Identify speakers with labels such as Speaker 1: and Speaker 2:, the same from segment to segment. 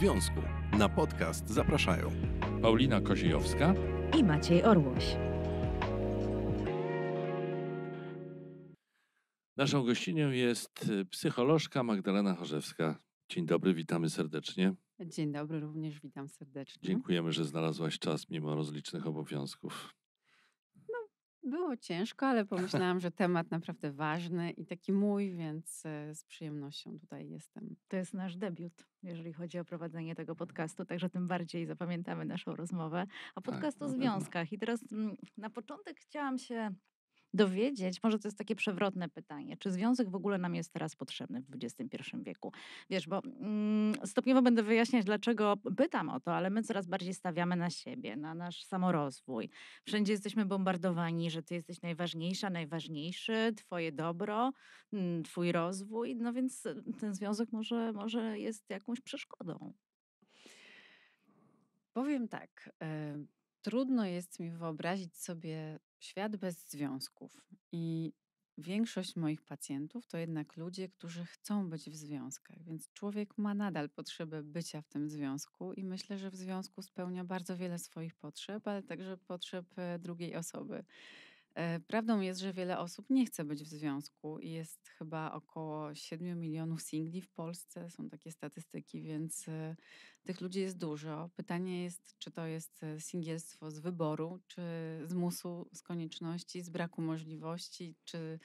Speaker 1: związku. Na podcast zapraszają Paulina Koziejowska
Speaker 2: i Maciej Orłoś.
Speaker 1: Naszą gościnią jest y, psycholożka Magdalena Chorzewska. Dzień dobry, witamy serdecznie.
Speaker 3: Dzień dobry, również witam serdecznie.
Speaker 1: Dziękujemy, że znalazłaś czas mimo rozlicznych obowiązków.
Speaker 3: Było ciężko, ale pomyślałam, że temat naprawdę ważny i
Speaker 2: taki mój, więc e, z przyjemnością tutaj jestem. To jest nasz debiut, jeżeli chodzi o prowadzenie tego podcastu, także tym bardziej zapamiętamy naszą rozmowę. A tak, podcast tak, o związkach. I teraz mm, na początek chciałam się dowiedzieć, może to jest takie przewrotne pytanie, czy związek w ogóle nam jest teraz potrzebny w XXI wieku? Wiesz, bo mm, stopniowo będę wyjaśniać, dlaczego pytam o to, ale my coraz bardziej stawiamy na siebie, na nasz samorozwój. Wszędzie jesteśmy bombardowani, że ty jesteś najważniejsza, najważniejszy, twoje dobro, mm, twój rozwój, no więc ten związek może, może jest jakąś przeszkodą. Powiem tak. Trudno jest mi
Speaker 3: wyobrazić sobie Świat bez związków. I większość moich pacjentów to jednak ludzie, którzy chcą być w związkach, więc człowiek ma nadal potrzebę bycia w tym związku i myślę, że w związku spełnia bardzo wiele swoich potrzeb, ale także potrzeb e, drugiej osoby. E, prawdą jest, że wiele osób nie chce być w związku i jest chyba około 7 milionów singli w Polsce, są takie statystyki, więc e, tych ludzi jest dużo. Pytanie jest, czy to jest e, singielstwo z wyboru, czy z musu, z konieczności, z braku możliwości, czy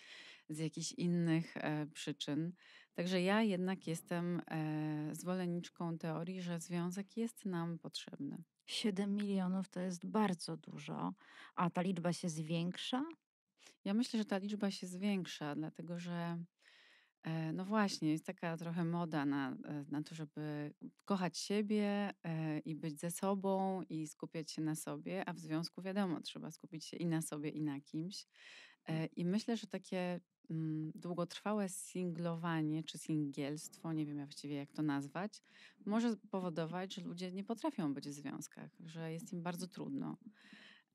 Speaker 3: z jakichś innych przyczyn. Także ja jednak jestem zwolenniczką teorii, że związek jest nam potrzebny. 7 milionów to jest bardzo dużo, a ta liczba się zwiększa? Ja myślę, że ta liczba się zwiększa, dlatego że e, no właśnie, jest taka trochę moda na, e, na to, żeby kochać siebie e, i być ze sobą i skupiać się na sobie, a w związku wiadomo, trzeba skupić się i na sobie, i na kimś. Mm. I myślę, że takie Mm, długotrwałe singlowanie czy singielstwo, nie wiem ja właściwie jak to nazwać, może powodować, że ludzie nie potrafią być w związkach, że jest im bardzo trudno,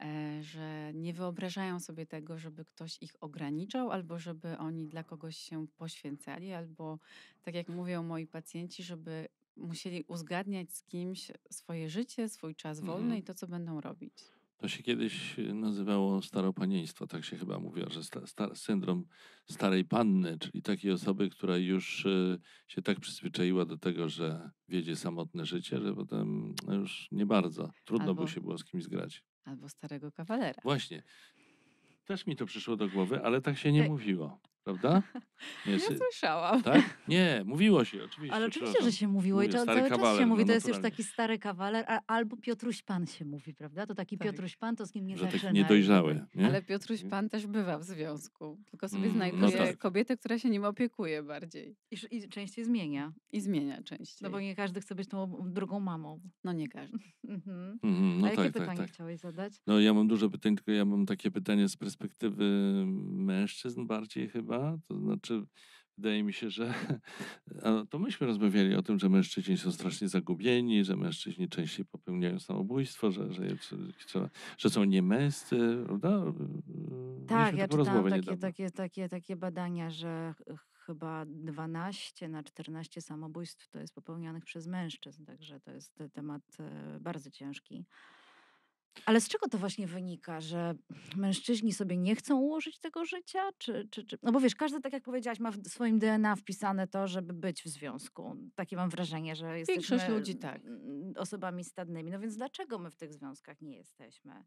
Speaker 3: e, że nie wyobrażają sobie tego, żeby ktoś ich ograniczał, albo żeby oni dla kogoś się poświęcali, albo tak jak mówią moi pacjenci, żeby musieli uzgadniać z kimś swoje życie, swój czas wolny mhm. i to, co będą robić.
Speaker 1: To się kiedyś e, nazywało staropanieństwo, tak się chyba mówiło, że sta, sta, syndrom starej panny, czyli takiej osoby, która już e, się tak przyzwyczaiła do tego, że wiedzie samotne życie, że potem no już nie bardzo. Trudno albo, by się było z kimś grać.
Speaker 3: Albo starego kawalera.
Speaker 1: Właśnie. Też mi to przyszło do głowy, ale tak się nie mówiło. Prawda? Nie, ja
Speaker 3: słyszałam.
Speaker 2: Tak?
Speaker 1: Nie, mówiło się oczywiście. Ale oczywiście, że się
Speaker 2: mówiło Mówię, i to cały kawaler, czas się no mówi, to jest już taki stary kawaler, a, albo Piotruś Pan się mówi, prawda? To taki tak. Piotruś Pan, to z kim nie że tak zaczynają. Taki niedojrzały. Nie? Ale Piotruś Pan też bywa w związku, tylko sobie mm, no znajduje no tak. kobietę,
Speaker 3: która się nim opiekuje bardziej. I, I, częściej zmienia. I zmienia częściej. No bo nie każdy chce być tą drugą mamą. No nie każdy. Mhm. mhm. no a jakie tak, tak, pytanie tak, chciałeś zadać?
Speaker 1: No ja mam dużo pytań, tylko ja mam takie pytanie z perspektywy mężczyzn bardziej chyba chyba. To znaczy, wydaje mi się, że to myśmy rozmawiali o tym, że mężczyźni są strasznie zagubieni, że mężczyźni częściej popełniają samobójstwo, że, że, że są niemęscy, prawda? Y, tak, ja czytałam takie,
Speaker 2: takie, takie, takie badania, że chyba 12 na 14 samobójstw to jest popełnianych przez mężczyzn, także to jest temat e, bardzo ciężki. Ale z czego to właśnie wynika, że mężczyźni sobie nie chcą ułożyć tego życia? Czy, czy, czy... No bo wiesz, każdy, tak jak powiedziałaś, ma w swoim DNA wpisane to, żeby być w związku. Takie mam wrażenie, że jesteśmy Większość ludzi tak. osobami stadnymi. No więc dlaczego my w tych związkach nie jesteśmy?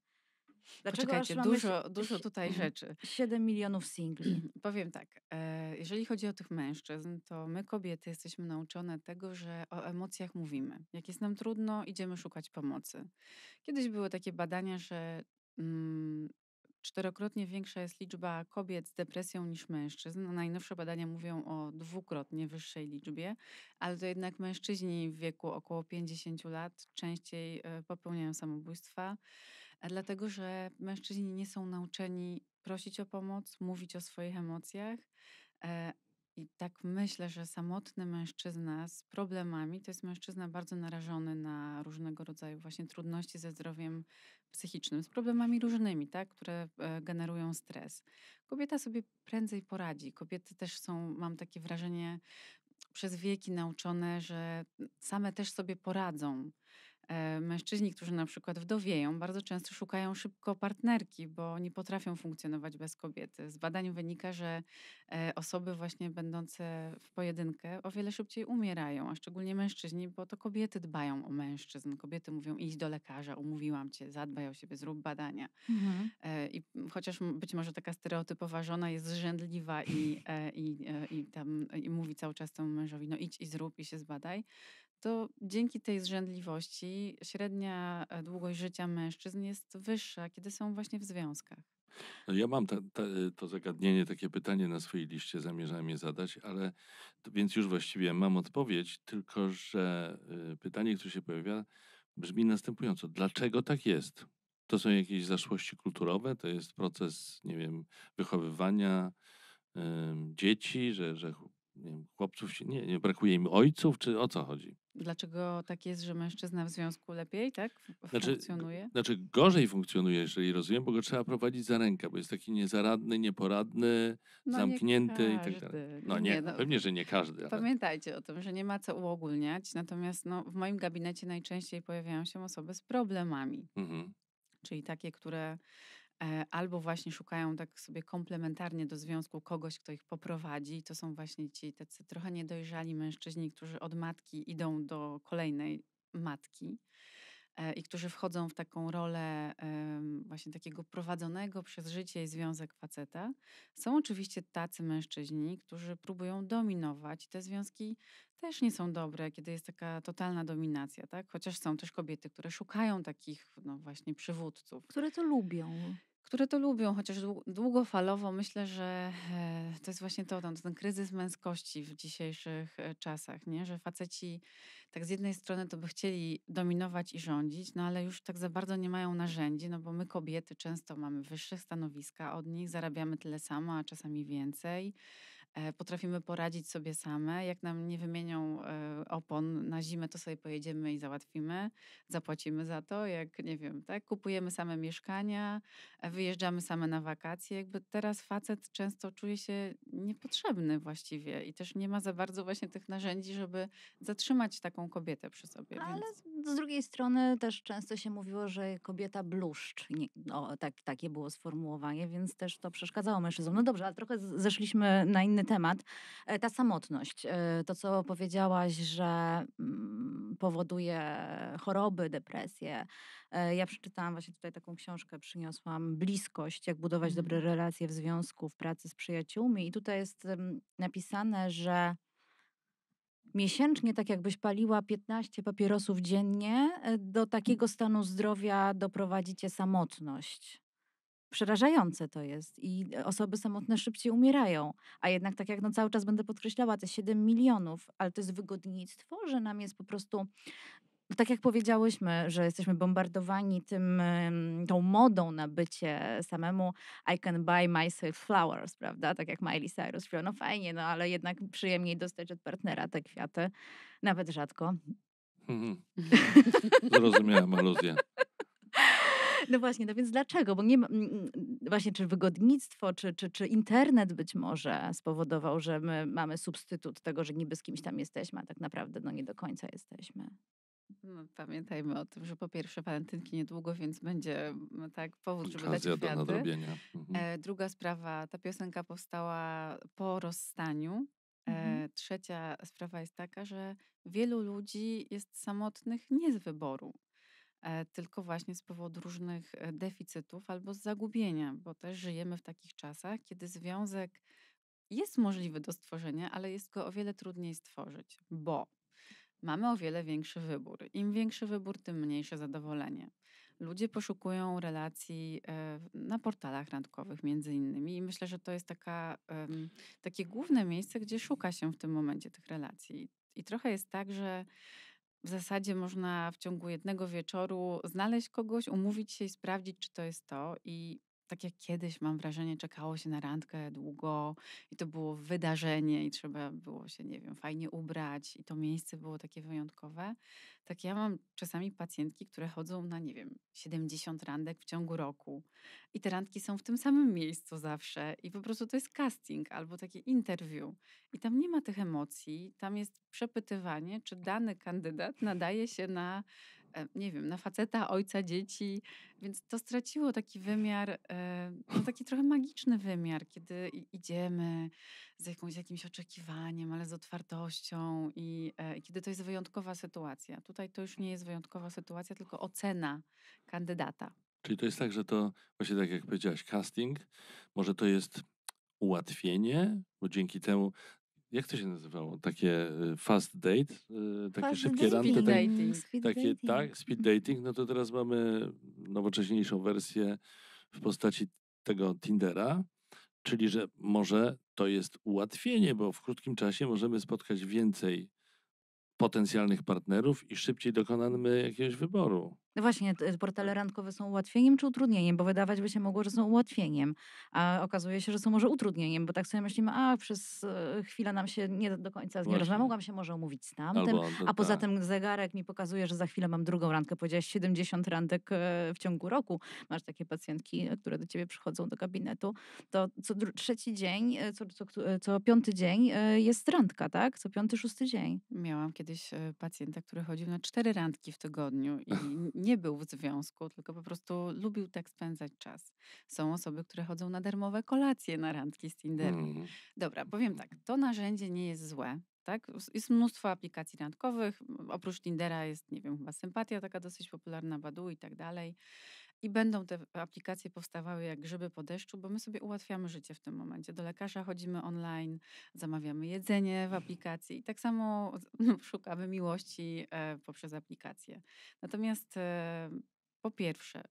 Speaker 2: Dlaczego Poczekajcie, mamy... dużo, dużo tutaj rzeczy. 7 milionów singli. Powiem tak, e,
Speaker 3: jeżeli chodzi o tych mężczyzn, to my kobiety jesteśmy nauczone tego, że o emocjach mówimy. Jak jest nam trudno, idziemy szukać pomocy. Kiedyś były takie badania, że mm, czterokrotnie większa jest liczba kobiet z depresją niż mężczyzn. Najnowsze badania mówią o dwukrotnie wyższej liczbie, ale to jednak mężczyźni w wieku około 50 lat częściej e, popełniają samobójstwa dlatego że mężczyźni nie są nauczeni prosić o pomoc, mówić o swoich emocjach. E, I tak myślę, że samotny mężczyzna z problemami to jest mężczyzna bardzo narażony na różnego rodzaju właśnie trudności ze zdrowiem psychicznym, z problemami różnymi, tak, które e, generują stres. Kobieta sobie prędzej poradzi. Kobiety też są, mam takie wrażenie, przez wieki nauczone, że same też sobie poradzą. E, mężczyźni, którzy na przykład wdowieją, bardzo często szukają szybko partnerki, bo nie potrafią funkcjonować bez kobiety. Z badań wynika, że e, osoby właśnie będące w pojedynkę o wiele szybciej umierają, a szczególnie mężczyźni, bo to kobiety dbają o mężczyzn. Kobiety mówią: idź do lekarza, umówiłam cię, zadbaj o siebie, zrób badania. Mhm. E, I chociaż być może taka stereotypowa żona jest zrzędliwa i, i, i, tam, i mówi cały czas temu mężowi: no idź i zrób i się zbadaj, to dzięki tej zrzędliwości średnia e, długość życia mężczyzn jest wyższa, kiedy są właśnie w związkach.
Speaker 1: No, ja mam ta, ta, y, to zagadnienie, takie pytanie na swojej liście, zamierzałem je zadać, ale więc już właściwie mam odpowiedź, tylko że y, pytanie, które się pojawia, brzmi następująco. Dlaczego tak jest? To są jakieś zaszłości kulturowe, to jest proces, nie wiem, wychowywania dzieci, że, że nie wiem, chłopców się, nie, nie brakuje im ojców, czy o co chodzi?
Speaker 3: Dlaczego tak jest, że mężczyzna w związku lepiej, tak? Znaczy, funkcjonuje?
Speaker 1: Znaczy, znaczy gorzej funkcjonuje, jeżeli rozumiem, bo go trzeba prowadzić za rękę, bo jest taki niezaradny, nieporadny,
Speaker 3: no zamknięty nie i tak dalej. No nie, nie no, pewnie,
Speaker 1: że nie każdy. Ale...
Speaker 3: Pamiętajcie o tym, że nie ma co uogólniać, natomiast no, w moim gabinecie najczęściej pojawiają się osoby z problemami. Mhm. Czyli takie, które E, albo właśnie szukają tak sobie komplementarnie do związku kogoś, kto ich poprowadzi. To są właśnie ci tacy trochę niedojrzali mężczyźni, którzy od matki idą do kolejnej matki. E, i którzy wchodzą w taką rolę właśnie takiego prowadzonego przez życie i związek faceta, są oczywiście tacy mężczyźni, którzy próbują dominować. Te związki też nie są dobre, kiedy jest taka totalna dominacja, tak? Chociaż są też kobiety, które szukają takich no właśnie przywódców.
Speaker 2: Które to lubią
Speaker 3: które to lubią, chociaż długofalowo myślę, że e, to jest właśnie to, ten kryzys męskości w dzisiejszych e, czasach, nie? że faceci tak z jednej strony to by chcieli dominować i rządzić, no ale już tak za bardzo nie mają narzędzi, no bo my kobiety często mamy wyższe stanowiska od nich, zarabiamy tyle samo, a czasami więcej. E, potrafimy poradzić sobie same. Jak nam nie wymienią e, opon na zimę, to sobie pojedziemy i załatwimy, zapłacimy za to, jak nie wiem, tak? Kupujemy same mieszkania, e, wyjeżdżamy same na wakacje. Jakby teraz facet często czuje się niepotrzebny właściwie i też nie ma za bardzo właśnie tych narzędzi, żeby zatrzymać taką kobietę przy sobie.
Speaker 2: Ale więc... z drugiej strony też często się mówiło, że kobieta bluszcz. Nie, no, tak, takie było sformułowanie, więc też to przeszkadzało mężczyznom. No dobrze, ale trochę zeszliśmy na inny temat. E, ta samotność, e, to co powiedziałaś, że mm, powoduje choroby, depresję. E, ja przeczytałam właśnie tutaj taką książkę, przyniosłam Bliskość, jak budować dobre mm. relacje w związku, w pracy z przyjaciółmi. I tutaj jest mm, napisane, że miesięcznie, tak jakbyś paliła 15 papierosów dziennie, do takiego stanu zdrowia cię samotność. Przerażające to jest i e, osoby samotne szybciej umierają. A jednak, tak jak no cały czas będę podkreślała, te 7 milionów, ale to jest wygodnictwo, że nam jest po prostu no, tak jak powiedziałyśmy, że jesteśmy bombardowani tym, tą modą na bycie samemu I can buy myself flowers, prawda? Tak jak Miley Cyrus śpiewa, no fajnie, no ale jednak przyjemniej dostać od partnera te kwiaty, nawet rzadko.
Speaker 1: Hmm. Zrozumiałam aluzję.
Speaker 2: No właśnie, no więc dlaczego? Bo nie ma, właśnie czy wygodnictwo, czy, czy, czy internet być może spowodował, że my mamy substytut tego, że niby z kimś tam jesteśmy, a tak naprawdę no nie do końca jesteśmy. No, pamiętajmy o tym, że po pierwsze walentynki niedługo, więc będzie tak powód, żeby
Speaker 3: Okazja dać kwiaty. Do Mhm. E, druga sprawa, ta piosenka powstała po rozstaniu. E, mhm. trzecia sprawa jest taka, że wielu ludzi jest samotnych nie z wyboru. E, tylko właśnie z powodu różnych e, deficytów albo z zagubienia, bo też żyjemy w takich czasach, kiedy związek jest możliwy do stworzenia, ale jest go o wiele trudniej stworzyć, bo mamy o wiele większy wybór. Im większy wybór, tym mniejsze zadowolenie. Ludzie poszukują relacji e, na portalach randkowych między innymi i myślę, że to jest taka, takie główne miejsce, gdzie szuka się w tym momencie tych relacji. I trochę jest tak, że w zasadzie można w ciągu jednego wieczoru znaleźć kogoś, umówić się i sprawdzić, czy to jest to. I tak jak kiedyś, mam wrażenie, czekało się na randkę długo i to było wydarzenie i trzeba było się, nie wiem, fajnie ubrać i to miejsce było takie wyjątkowe. Tak ja mam czasami pacjentki, które chodzą na, nie wiem, 70 randek w ciągu roku i te randki są w tym samym miejscu zawsze i po prostu to jest casting albo takie interview i tam nie ma tych emocji, tam jest przepytywanie, czy dany kandydat nadaje się na E, nie wiem, na faceta, ojca, dzieci, więc to straciło taki wymiar, e, no taki trochę magiczny wymiar, kiedy idziemy z jakąś, jakimś oczekiwaniem, ale z otwartością i, e, i kiedy to jest wyjątkowa sytuacja. Tutaj to już nie jest wyjątkowa sytuacja, tylko ocena kandydata.
Speaker 1: Czyli to jest tak, że to właśnie tak jak powiedziałaś, casting, może to jest ułatwienie, bo dzięki temu jak to się nazywało? Takie y, fast date, y, takie fast szybkie date, Speed tak dating. Speed takie, tak, dating. Tak, speed mhm. dating. No to teraz mamy nowocześniejszą wersję w postaci tego Tindera, czyli że może to jest ułatwienie, bo w krótkim czasie możemy spotkać więcej potencjalnych partnerów i szybciej dokonamy jakiegoś wyboru.
Speaker 2: No właśnie, y, portale randkowe są ułatwieniem czy utrudnieniem? Bo wydawać by się mogło, że są ułatwieniem, a okazuje się, że są może utrudnieniem, bo tak sobie myślimy, a przez y, chwilę nam się nie do końca z nim mogłam się może umówić z no tamtym, no a poza tak. tym zegarek mi pokazuje, że za chwilę mam drugą randkę. Powiedziałaś 70 randek e, w ciągu roku. Masz takie pacjentki, e, które do ciebie przychodzą do gabinetu, to co trzeci dzień, e, co, co, co piąty dzień jest randka, tak? Co piąty, szósty dzień. Miałam kiedyś pacjenta, który chodził na cztery
Speaker 3: randki w tygodniu i nie był w związku, tylko po prostu lubił tak spędzać czas. Są osoby, które chodzą na darmowe kolacje na randki z Tinderem. Mm. Dobra, powiem tak, to narzędzie nie jest złe. Tak? Jest mnóstwo aplikacji randkowych. Oprócz Tindera jest, nie wiem, chyba sympatia taka dosyć popularna, Badu i tak dalej. I będą te aplikacje powstawały jak grzyby po deszczu, bo my sobie ułatwiamy życie w tym momencie. Do lekarza chodzimy online, zamawiamy jedzenie w mhm. aplikacji i tak samo no, szukamy miłości e, poprzez aplikacje. Natomiast e, po pierwsze,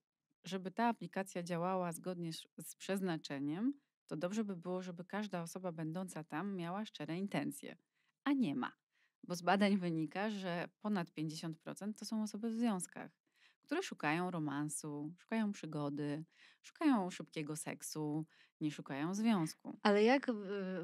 Speaker 3: żeby ta aplikacja działała zgodnie z przeznaczeniem, to dobrze by było, żeby każda osoba będąca tam miała szczere intencje, a nie ma. Bo z badań wynika, że ponad 50% to są osoby w związkach które szukają romansu, szukają przygody, szukają
Speaker 2: szybkiego seksu, nie szukają związku. Ale jak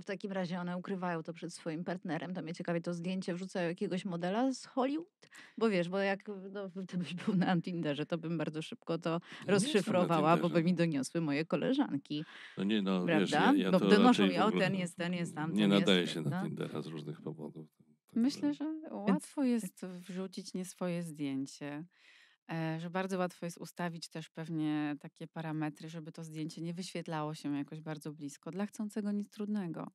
Speaker 2: w takim razie one ukrywają to przed swoim partnerem? To mnie ciekawie to zdjęcie wrzucają jakiegoś modela z Hollywood? Bo wiesz, bo jak no, gdybyś był na Tinderze, to bym bardzo szybko to rozszyfrowała, bo by mi doniosły moje koleżanki.
Speaker 1: No nie, no prawda? wiesz, ja, ja bo no, donoszą mi, o ten
Speaker 2: jest, ten jest, tam. Nie nadaje
Speaker 1: jest, się na Tindera z różnych powodów. Tak,
Speaker 3: tak Myślę, że łatwo jest wrzucić nie swoje zdjęcie. E, że bardzo łatwo jest ustawić też pewnie takie parametry, żeby to zdjęcie nie wyświetlało się jakoś bardzo blisko. Dla chcącego nic trudnego.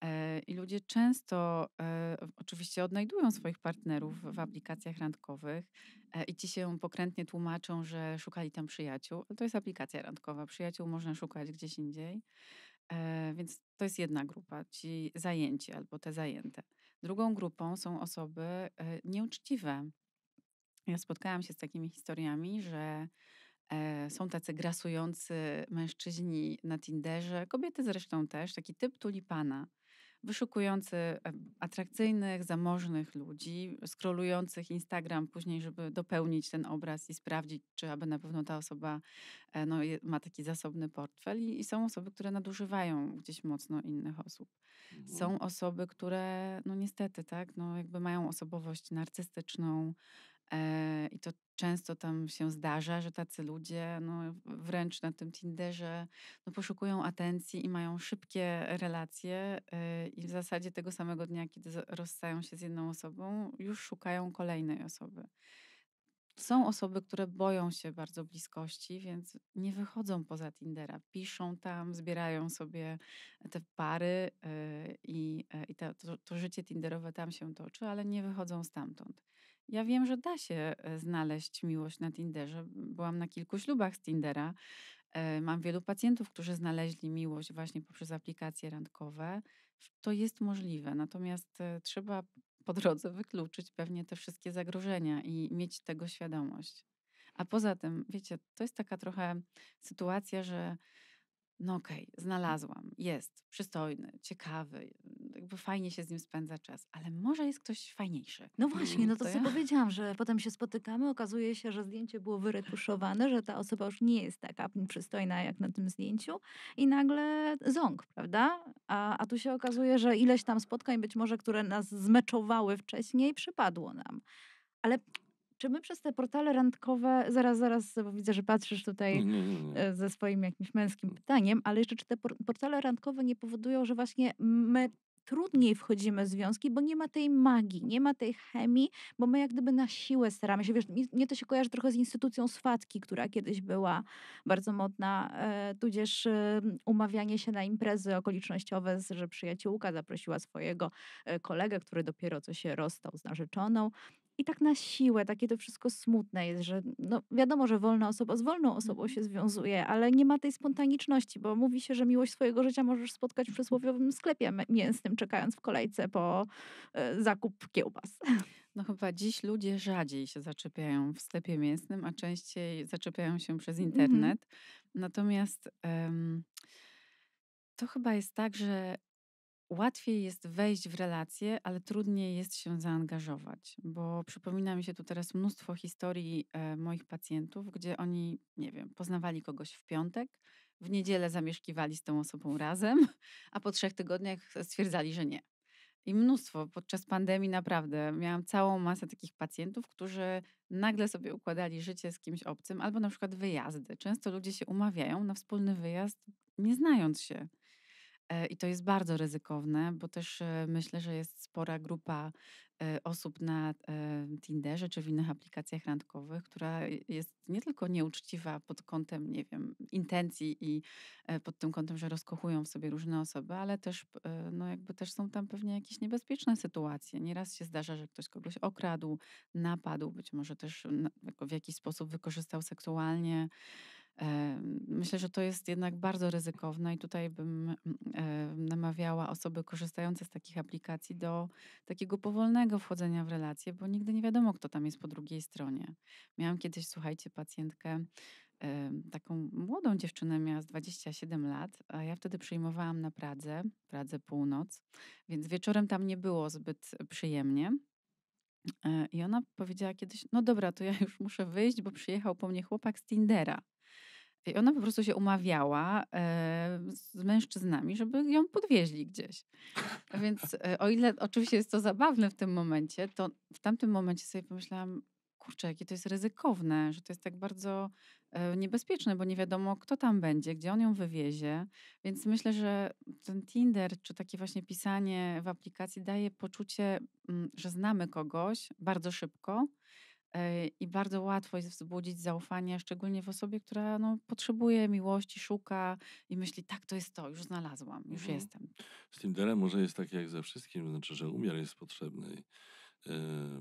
Speaker 3: E, I ludzie często e, oczywiście odnajdują swoich partnerów w aplikacjach randkowych i ci się pokrętnie tłumaczą, że szukali tam przyjaciół, to jest aplikacja randkowa. Przyjaciół można szukać gdzieś indziej. Więc to jest jedna grupa, ci zajęci albo te zajęte. Drugą grupą są osoby nieuczciwe, ja spotkałam się z takimi historiami, że e, są tacy grasujący mężczyźni na Tinderze, kobiety zresztą też, taki typ tulipana, wyszukujący e, atrakcyjnych, zamożnych ludzi, skrolujących Instagram później, żeby dopełnić ten obraz i sprawdzić, czy aby na pewno ta osoba e, no, ma taki zasobny portfel. I, I, są osoby, które nadużywają gdzieś mocno innych osób. Mhm. Są osoby, które no niestety, tak, no, jakby mają osobowość narcystyczną, E, I to często tam się zdarza, że tacy ludzie no, wręcz na tym Tinderze no, poszukują atencji i mają szybkie relacje e, i w zasadzie tego samego dnia, kiedy rozstają się z jedną osobą, już szukają kolejnej osoby. Są osoby, które boją się bardzo bliskości, więc nie wychodzą poza Tindera. Piszą tam, zbierają sobie te pary e, i, i to, to życie Tinderowe tam się toczy, ale nie wychodzą stamtąd. Ja wiem, że da się e, znaleźć miłość na Tinderze. Byłam na kilku ślubach z Tindera. E, mam wielu pacjentów, którzy znaleźli miłość właśnie poprzez aplikacje randkowe. To jest możliwe, natomiast e, trzeba po drodze wykluczyć pewnie te wszystkie zagrożenia i mieć tego świadomość. A poza tym, wiecie, to jest taka trochę sytuacja, że no okej, okay, znalazłam, jest przystojny, ciekawy, jakby fajnie się z nim spędza czas, ale może jest ktoś fajniejszy. No właśnie, mm, no to, to sobie ja?
Speaker 2: powiedziałam, że potem się spotykamy, okazuje się, że zdjęcie było wyretuszowane, że ta osoba już nie jest taka przystojna jak na tym zdjęciu i nagle ząg, prawda? A, a tu się okazuje, że ileś tam spotkań być może, które nas zmeczowały wcześniej, przypadło nam. Ale czy my przez te portale randkowe, zaraz, zaraz, bo widzę, że patrzysz tutaj nie, nie, nie. E, ze swoim jakimś męskim mm. pytaniem, ale jeszcze czy te portale randkowe nie powodują, że właśnie my trudniej wchodzimy w związki, bo nie ma tej magii, nie ma tej chemii, bo my jak gdyby na siłę staramy się. Wiesz, mnie to się kojarzy trochę z instytucją swatki, która kiedyś była bardzo modna, e, tudzież e, umawianie się na imprezy okolicznościowe, że przyjaciółka zaprosiła swojego kolegę, który dopiero co się rozstał z narzeczoną i tak na siłę, takie to wszystko smutne jest, że no wiadomo, że wolna osoba z wolną osobą mhm. się związuje, ale nie ma tej spontaniczności, bo mówi się, że miłość swojego życia możesz spotkać w mhm. przysłowiowym sklepie mięsnym, czekając w kolejce po y, zakup kiełbas.
Speaker 3: No chyba dziś ludzie rzadziej się zaczepiają w sklepie mięsnym, a częściej zaczepiają się przez mhm. internet. Mm -hmm. Natomiast... Um, to chyba jest tak, że Łatwiej jest wejść w relacje, ale trudniej jest się zaangażować, bo przypomina mi się tu teraz mnóstwo historii e, moich pacjentów, gdzie oni, nie wiem, poznawali kogoś w piątek, w niedzielę zamieszkiwali z tą osobą razem, a po trzech tygodniach stwierdzali, że nie. I mnóstwo podczas pandemii naprawdę miałam całą masę takich pacjentów, którzy nagle sobie układali życie z kimś obcym, albo na przykład wyjazdy. Często ludzie się umawiają na wspólny wyjazd, nie znając się. E, I to jest bardzo ryzykowne, bo też e, myślę, że jest spora grupa e, osób na Tinderze czy w innych aplikacjach randkowych, która jest nie tylko nieuczciwa pod kątem, nie wiem, intencji i pod tym kątem, że rozkochują w sobie różne osoby, ale też, no jakby też są tam pewnie jakieś niebezpieczne sytuacje. Nieraz się zdarza, że ktoś kogoś okradł, napadł, być może też w jakiś sposób wykorzystał seksualnie. Myślę, że to jest jednak bardzo ryzykowne i tutaj bym e, namawiała osoby korzystające z takich aplikacji do takiego powolnego wchodzenia w relacje, bo nigdy nie wiadomo, kto tam jest po drugiej stronie. Miałam kiedyś, słuchajcie, pacjentkę, taką młodą dziewczynę, miała 27 lat, a ja wtedy przyjmowałam na Pradze, Pradze Północ, więc wieczorem tam nie było zbyt przyjemnie. E, I ona powiedziała kiedyś: No dobra, to ja już muszę wyjść, bo przyjechał po mnie chłopak z Tindera. I ona po prostu się umawiała e, z mężczyznami, żeby ją podwieźli gdzieś. Więc e, o ile oczywiście jest to zabawne w tym momencie, to w tamtym momencie sobie pomyślałam, kurczę, jakie to jest ryzykowne, że to jest tak bardzo e, niebezpieczne, bo nie wiadomo, kto tam będzie, gdzie on ją wywiezie. Więc myślę, że ten Tinder, czy takie właśnie pisanie w aplikacji daje poczucie, m, mm, że znamy kogoś bardzo szybko E, i bardzo łatwo jest wzbudzić zaufanie, szczególnie w osobie, która no, potrzebuje miłości, szuka i myśli, tak, to jest to, już znalazłam, już mhm. jestem.
Speaker 1: Z Tinderem może jest tak jak ze wszystkim, znaczy, że umiar jest potrzebny, yy,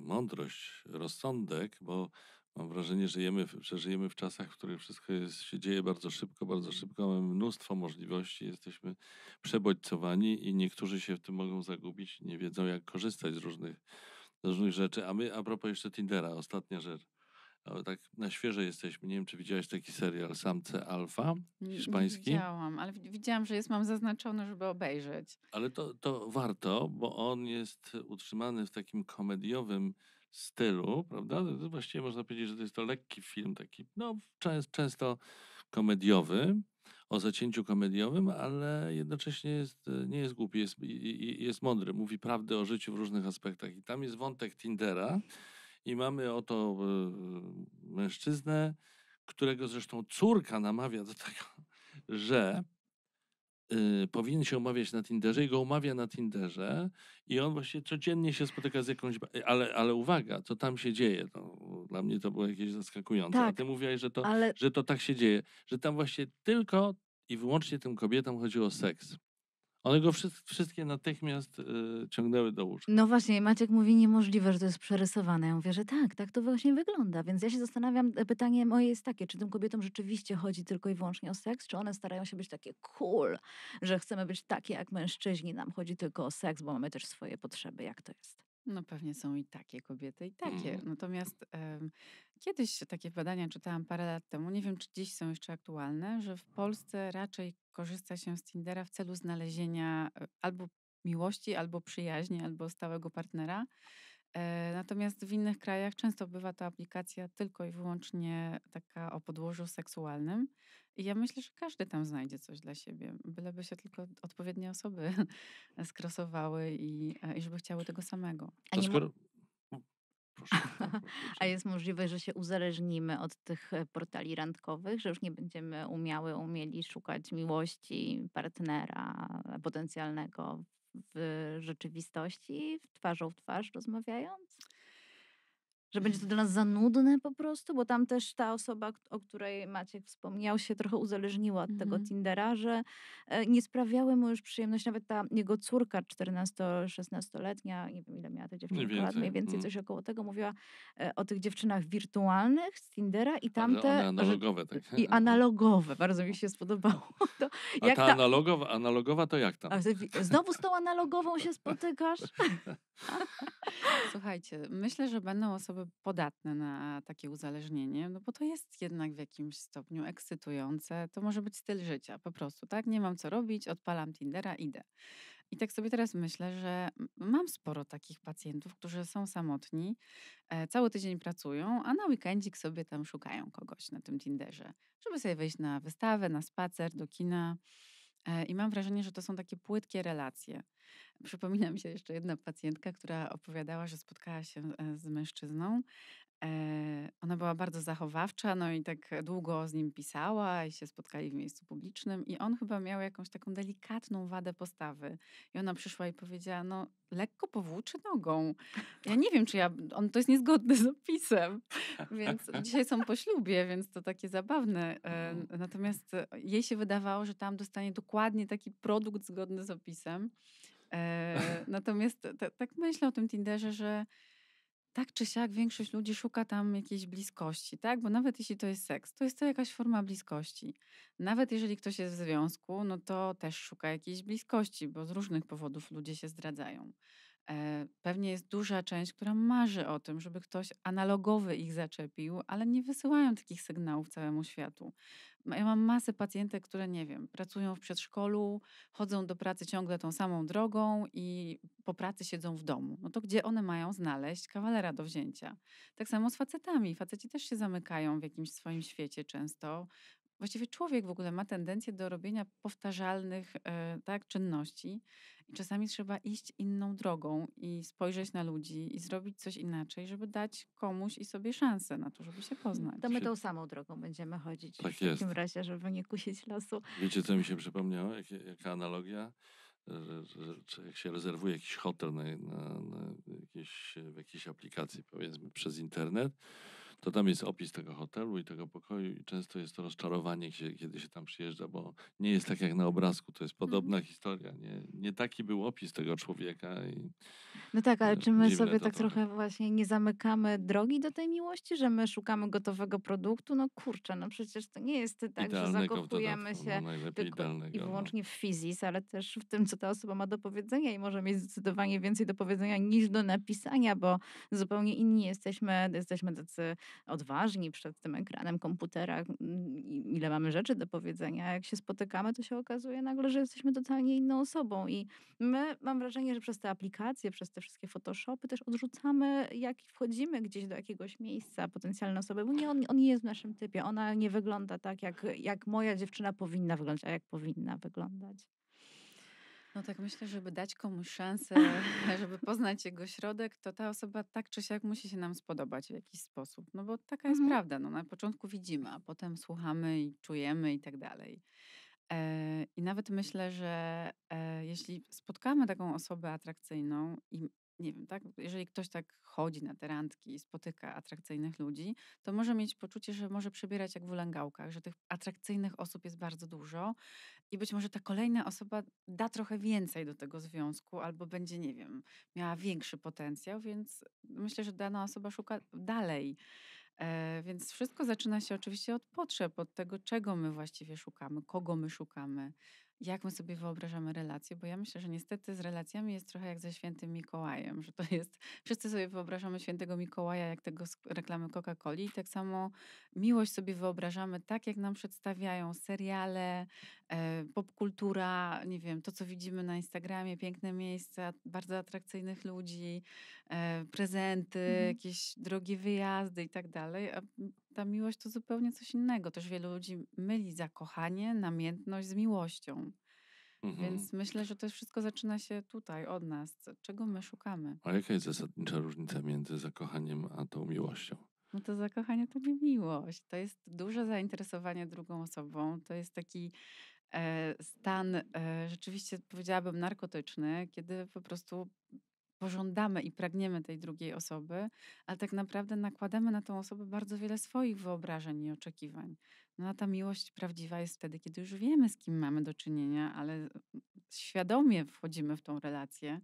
Speaker 1: mądrość, rozsądek, bo mam wrażenie, że żyjemy, że żyjemy w czasach, w których wszystko jest, się dzieje bardzo szybko, bardzo mhm. szybko, mamy mnóstwo możliwości, jesteśmy przebodźcowani i niektórzy się w tym mogą zagubić, nie wiedzą jak korzystać z różnych różnych rzeczy. A my, a propos jeszcze Tindera, ostatnia rzecz. Ale tak na świeże jesteśmy. Nie wiem, czy widziałaś taki serial Samce Alfa
Speaker 3: hiszpański? Nie widziałam, ale widziałam, że jest mam zaznaczone, żeby obejrzeć.
Speaker 1: Ale to, to warto, bo on jest utrzymany w takim komediowym stylu, prawda? To właściwie można powiedzieć, że to jest to lekki film, taki no, często komediowy o zacięciu komediowym, ale jednocześnie jest, nie jest głupi, jest, jest mądry, mówi prawdę o życiu w różnych aspektach. I tam jest wątek Tindera i mamy oto e, mężczyznę, którego zresztą córka namawia do tego, że y, powinien się umawiać na Tinderze i go umawia na Tinderze i on właśnie codziennie się spotyka z jakąś... Y, ale, ale uwaga, co tam się dzieje. No, dla mnie to było jakieś zaskakujące. Tak, A ty mówiłaś, że to, ale... że to tak się dzieje, że tam właśnie tylko i wyłącznie tym kobietom chodziło o seks. One go wszystkie natychmiast y, ciągnęły do łóżka.
Speaker 2: No właśnie, Maciek mówi niemożliwe, że to jest przerysowane. Ja mówię, że tak, tak to właśnie wygląda. Więc ja się zastanawiam, e, pytanie moje jest takie, czy tym kobietom rzeczywiście chodzi tylko i wyłącznie o seks, czy one starają się być takie cool, że chcemy być takie jak mężczyźni, nam chodzi tylko o seks, bo mamy też swoje potrzeby, jak to jest?
Speaker 3: No pewnie są i takie kobiety, i takie. Mm.
Speaker 2: Natomiast um,
Speaker 3: kiedyś takie badania czytałam parę lat temu, nie wiem czy dziś są jeszcze aktualne, że w Polsce raczej korzysta się z Tindera w celu znalezienia e, albo miłości, albo przyjaźni, albo stałego partnera. E, natomiast w innych krajach często bywa to aplikacja tylko i wyłącznie taka o podłożu seksualnym. I ja myślę, że każdy tam znajdzie coś dla siebie, byleby się tylko odpowiednie osoby skrosowały
Speaker 2: i, e, i żeby chciały tego samego. A nie A jest możliwe, że się uzależnimy od tych e, portali randkowych, że już nie będziemy umiały, umieli szukać miłości, partnera potencjalnego w rzeczywistości, twarzą w twarz rozmawiając? Że będzie to mhm. dla nas za nudne po prostu, bo tam też ta osoba, o której Maciek wspomniał, się trochę uzależniła od mhm. tego Tindera, że e, nie sprawiały mu już przyjemność nawet ta jego córka 14-16-letnia, nie wiem ile miała ta dziewczyna, mniej lat, mniej więcej mm. coś około tego, mówiła e, o tych dziewczynach wirtualnych z Tindera i tamte... one analogowe, tak. I analogowe, bardzo mi się spodobało. To, A ta,
Speaker 1: analogowa, analogowa to jak tam?
Speaker 2: Znowu z tą analogową się spotykasz?
Speaker 3: Słuchajcie, myślę, że będą osoby osoby podatne na takie uzależnienie, no bo to jest jednak w jakimś stopniu ekscytujące. To może być styl życia po prostu, tak? Nie mam co robić, odpalam Tindera, idę. I tak sobie teraz myślę, że mam sporo takich pacjentów, którzy są samotni, e, cały tydzień pracują, a na weekendzik sobie tam szukają kogoś na tym Tinderze, żeby sobie wejść na wystawę, na spacer, do kina. E, I mam wrażenie, że to są takie płytkie relacje. Przypomina mi się jeszcze jedna pacjentka, która opowiadała, że spotkała się e, z mężczyzną, E, ona była bardzo zachowawcza, no i tak długo z nim pisała i się spotkali w miejscu publicznym i on chyba miał jakąś taką delikatną wadę postawy. I ona przyszła i powiedziała, no lekko powłóczy nogą. Ja nie wiem, czy ja, on to jest niezgodne z opisem, więc dzisiaj są po ślubie, więc to takie zabawne. E, no. Natomiast jej się wydawało, że tam dostanie dokładnie taki produkt zgodny z opisem. E, natomiast tak myślę o tym Tinderze, że tak czy siak większość ludzi szuka tam jakiejś bliskości, tak? Bo nawet jeśli to jest seks, to jest to jakaś forma bliskości. Nawet jeżeli ktoś jest w związku, no to też szuka jakiejś bliskości, bo z różnych powodów ludzie się zdradzają. E, pewnie jest duża część, która marzy o tym, żeby ktoś analogowy ich zaczepił, ale nie wysyłają takich sygnałów całemu światu. Ja mam masę pacjentek, które, nie wiem, pracują w przedszkolu, chodzą do pracy ciągle tą samą drogą i po pracy siedzą w domu. No to gdzie one mają znaleźć kawalera do wzięcia? Tak samo z facetami. Faceci też się zamykają w jakimś swoim świecie często, właściwie człowiek w ogóle ma tendencję do robienia powtarzalnych e, tak, czynności i czasami trzeba iść inną drogą i spojrzeć na ludzi i zrobić coś inaczej, żeby dać komuś i sobie szansę
Speaker 2: na to, żeby się mm, poznać. To my tą samą drogą będziemy chodzić tak w takim razie, żeby nie kusić losu.
Speaker 1: Wiecie, co mi się przypomniało? Jak, jaka analogia? Że, że, że, jak się rezerwuje jakiś hotel na, na, na jakieś, w jakiejś aplikacji, powiedzmy przez internet, to tam jest opis tego hotelu i tego pokoju i często jest to rozczarowanie, kiedy się tam przyjeżdża, bo nie jest tak jak na obrazku, to jest mhm. podobna mhm. historia. Nie, nie taki był opis tego człowieka. I,
Speaker 2: no tak, ale e, czy my sobie tak trochę właśnie nie zamykamy drogi do tej miłości, że my szukamy gotowego produktu? No kurczę, no przecież to nie jest tak, idealnego że zakochujemy no się no tylko i no. wyłącznie w fizis, ale też w tym, co ta osoba ma do powiedzenia i może mieć zdecydowanie więcej do powiedzenia niż do napisania, bo zupełnie inni jesteśmy, jesteśmy tacy odważni przed tym ekranem komputera, ile mamy rzeczy do powiedzenia. Jak się spotykamy, to się okazuje nagle, że jesteśmy totalnie inną osobą. I my, mam wrażenie, że przez te aplikacje, przez te wszystkie Photoshopy też odrzucamy, jak wchodzimy gdzieś do jakiegoś miejsca potencjalne osoby, bo nie, on, on nie jest w naszym typie. Ona nie wygląda tak, jak, jak moja dziewczyna powinna wyglądać, a jak powinna wyglądać.
Speaker 3: No tak myślę, żeby dać komuś szansę, żeby poznać jego środek, to ta osoba tak czy siak musi się nam spodobać w jakiś sposób. No bo taka jest mhm. prawda. No, na początku widzimy, a potem słuchamy i czujemy i tak dalej. E, I nawet myślę, że e, jeśli spotkamy taką osobę atrakcyjną i nie wiem, tak, jeżeli ktoś tak chodzi na te randki i spotyka atrakcyjnych ludzi, to może mieć poczucie, że może przebierać jak w ulęgałkach, że tych atrakcyjnych osób jest bardzo dużo i być może ta kolejna osoba da trochę więcej do tego związku, albo będzie, nie wiem, miała większy potencjał, więc myślę, że dana osoba szuka dalej. E, więc wszystko zaczyna się oczywiście od potrzeb, od tego, czego my właściwie szukamy, kogo my szukamy, jak my sobie wyobrażamy relacje, bo ja myślę, że niestety z relacjami jest trochę jak ze świętym Mikołajem, że to jest, wszyscy sobie wyobrażamy świętego Mikołaja jak tego z reklamy Coca-Coli i tak samo miłość sobie wyobrażamy tak, jak nam przedstawiają seriale, e, popkultura, nie wiem, to co widzimy na Instagramie, piękne miejsca, bardzo atrakcyjnych ludzi, e, prezenty, mm. jakieś drogie wyjazdy i tak dalej, a ta miłość to zupełnie coś innego. Też wielu ludzi myli zakochanie, namiętność z miłością. Mhm. Więc myślę, że to wszystko zaczyna się tutaj, od nas. Czego my szukamy? A
Speaker 1: jaka jest zasadnicza różnica między zakochaniem a tą miłością?
Speaker 3: No to zakochanie to nie miłość. To jest duże zainteresowanie drugą osobą. To jest taki e, stan, e, rzeczywiście powiedziałabym narkotyczny, kiedy po prostu pożądamy i pragniemy tej drugiej osoby, ale tak naprawdę nakładamy na tą osobę bardzo wiele swoich wyobrażeń i oczekiwań. No a ta miłość prawdziwa jest wtedy, kiedy już wiemy, z kim mamy do czynienia, ale świadomie wchodzimy w tą relację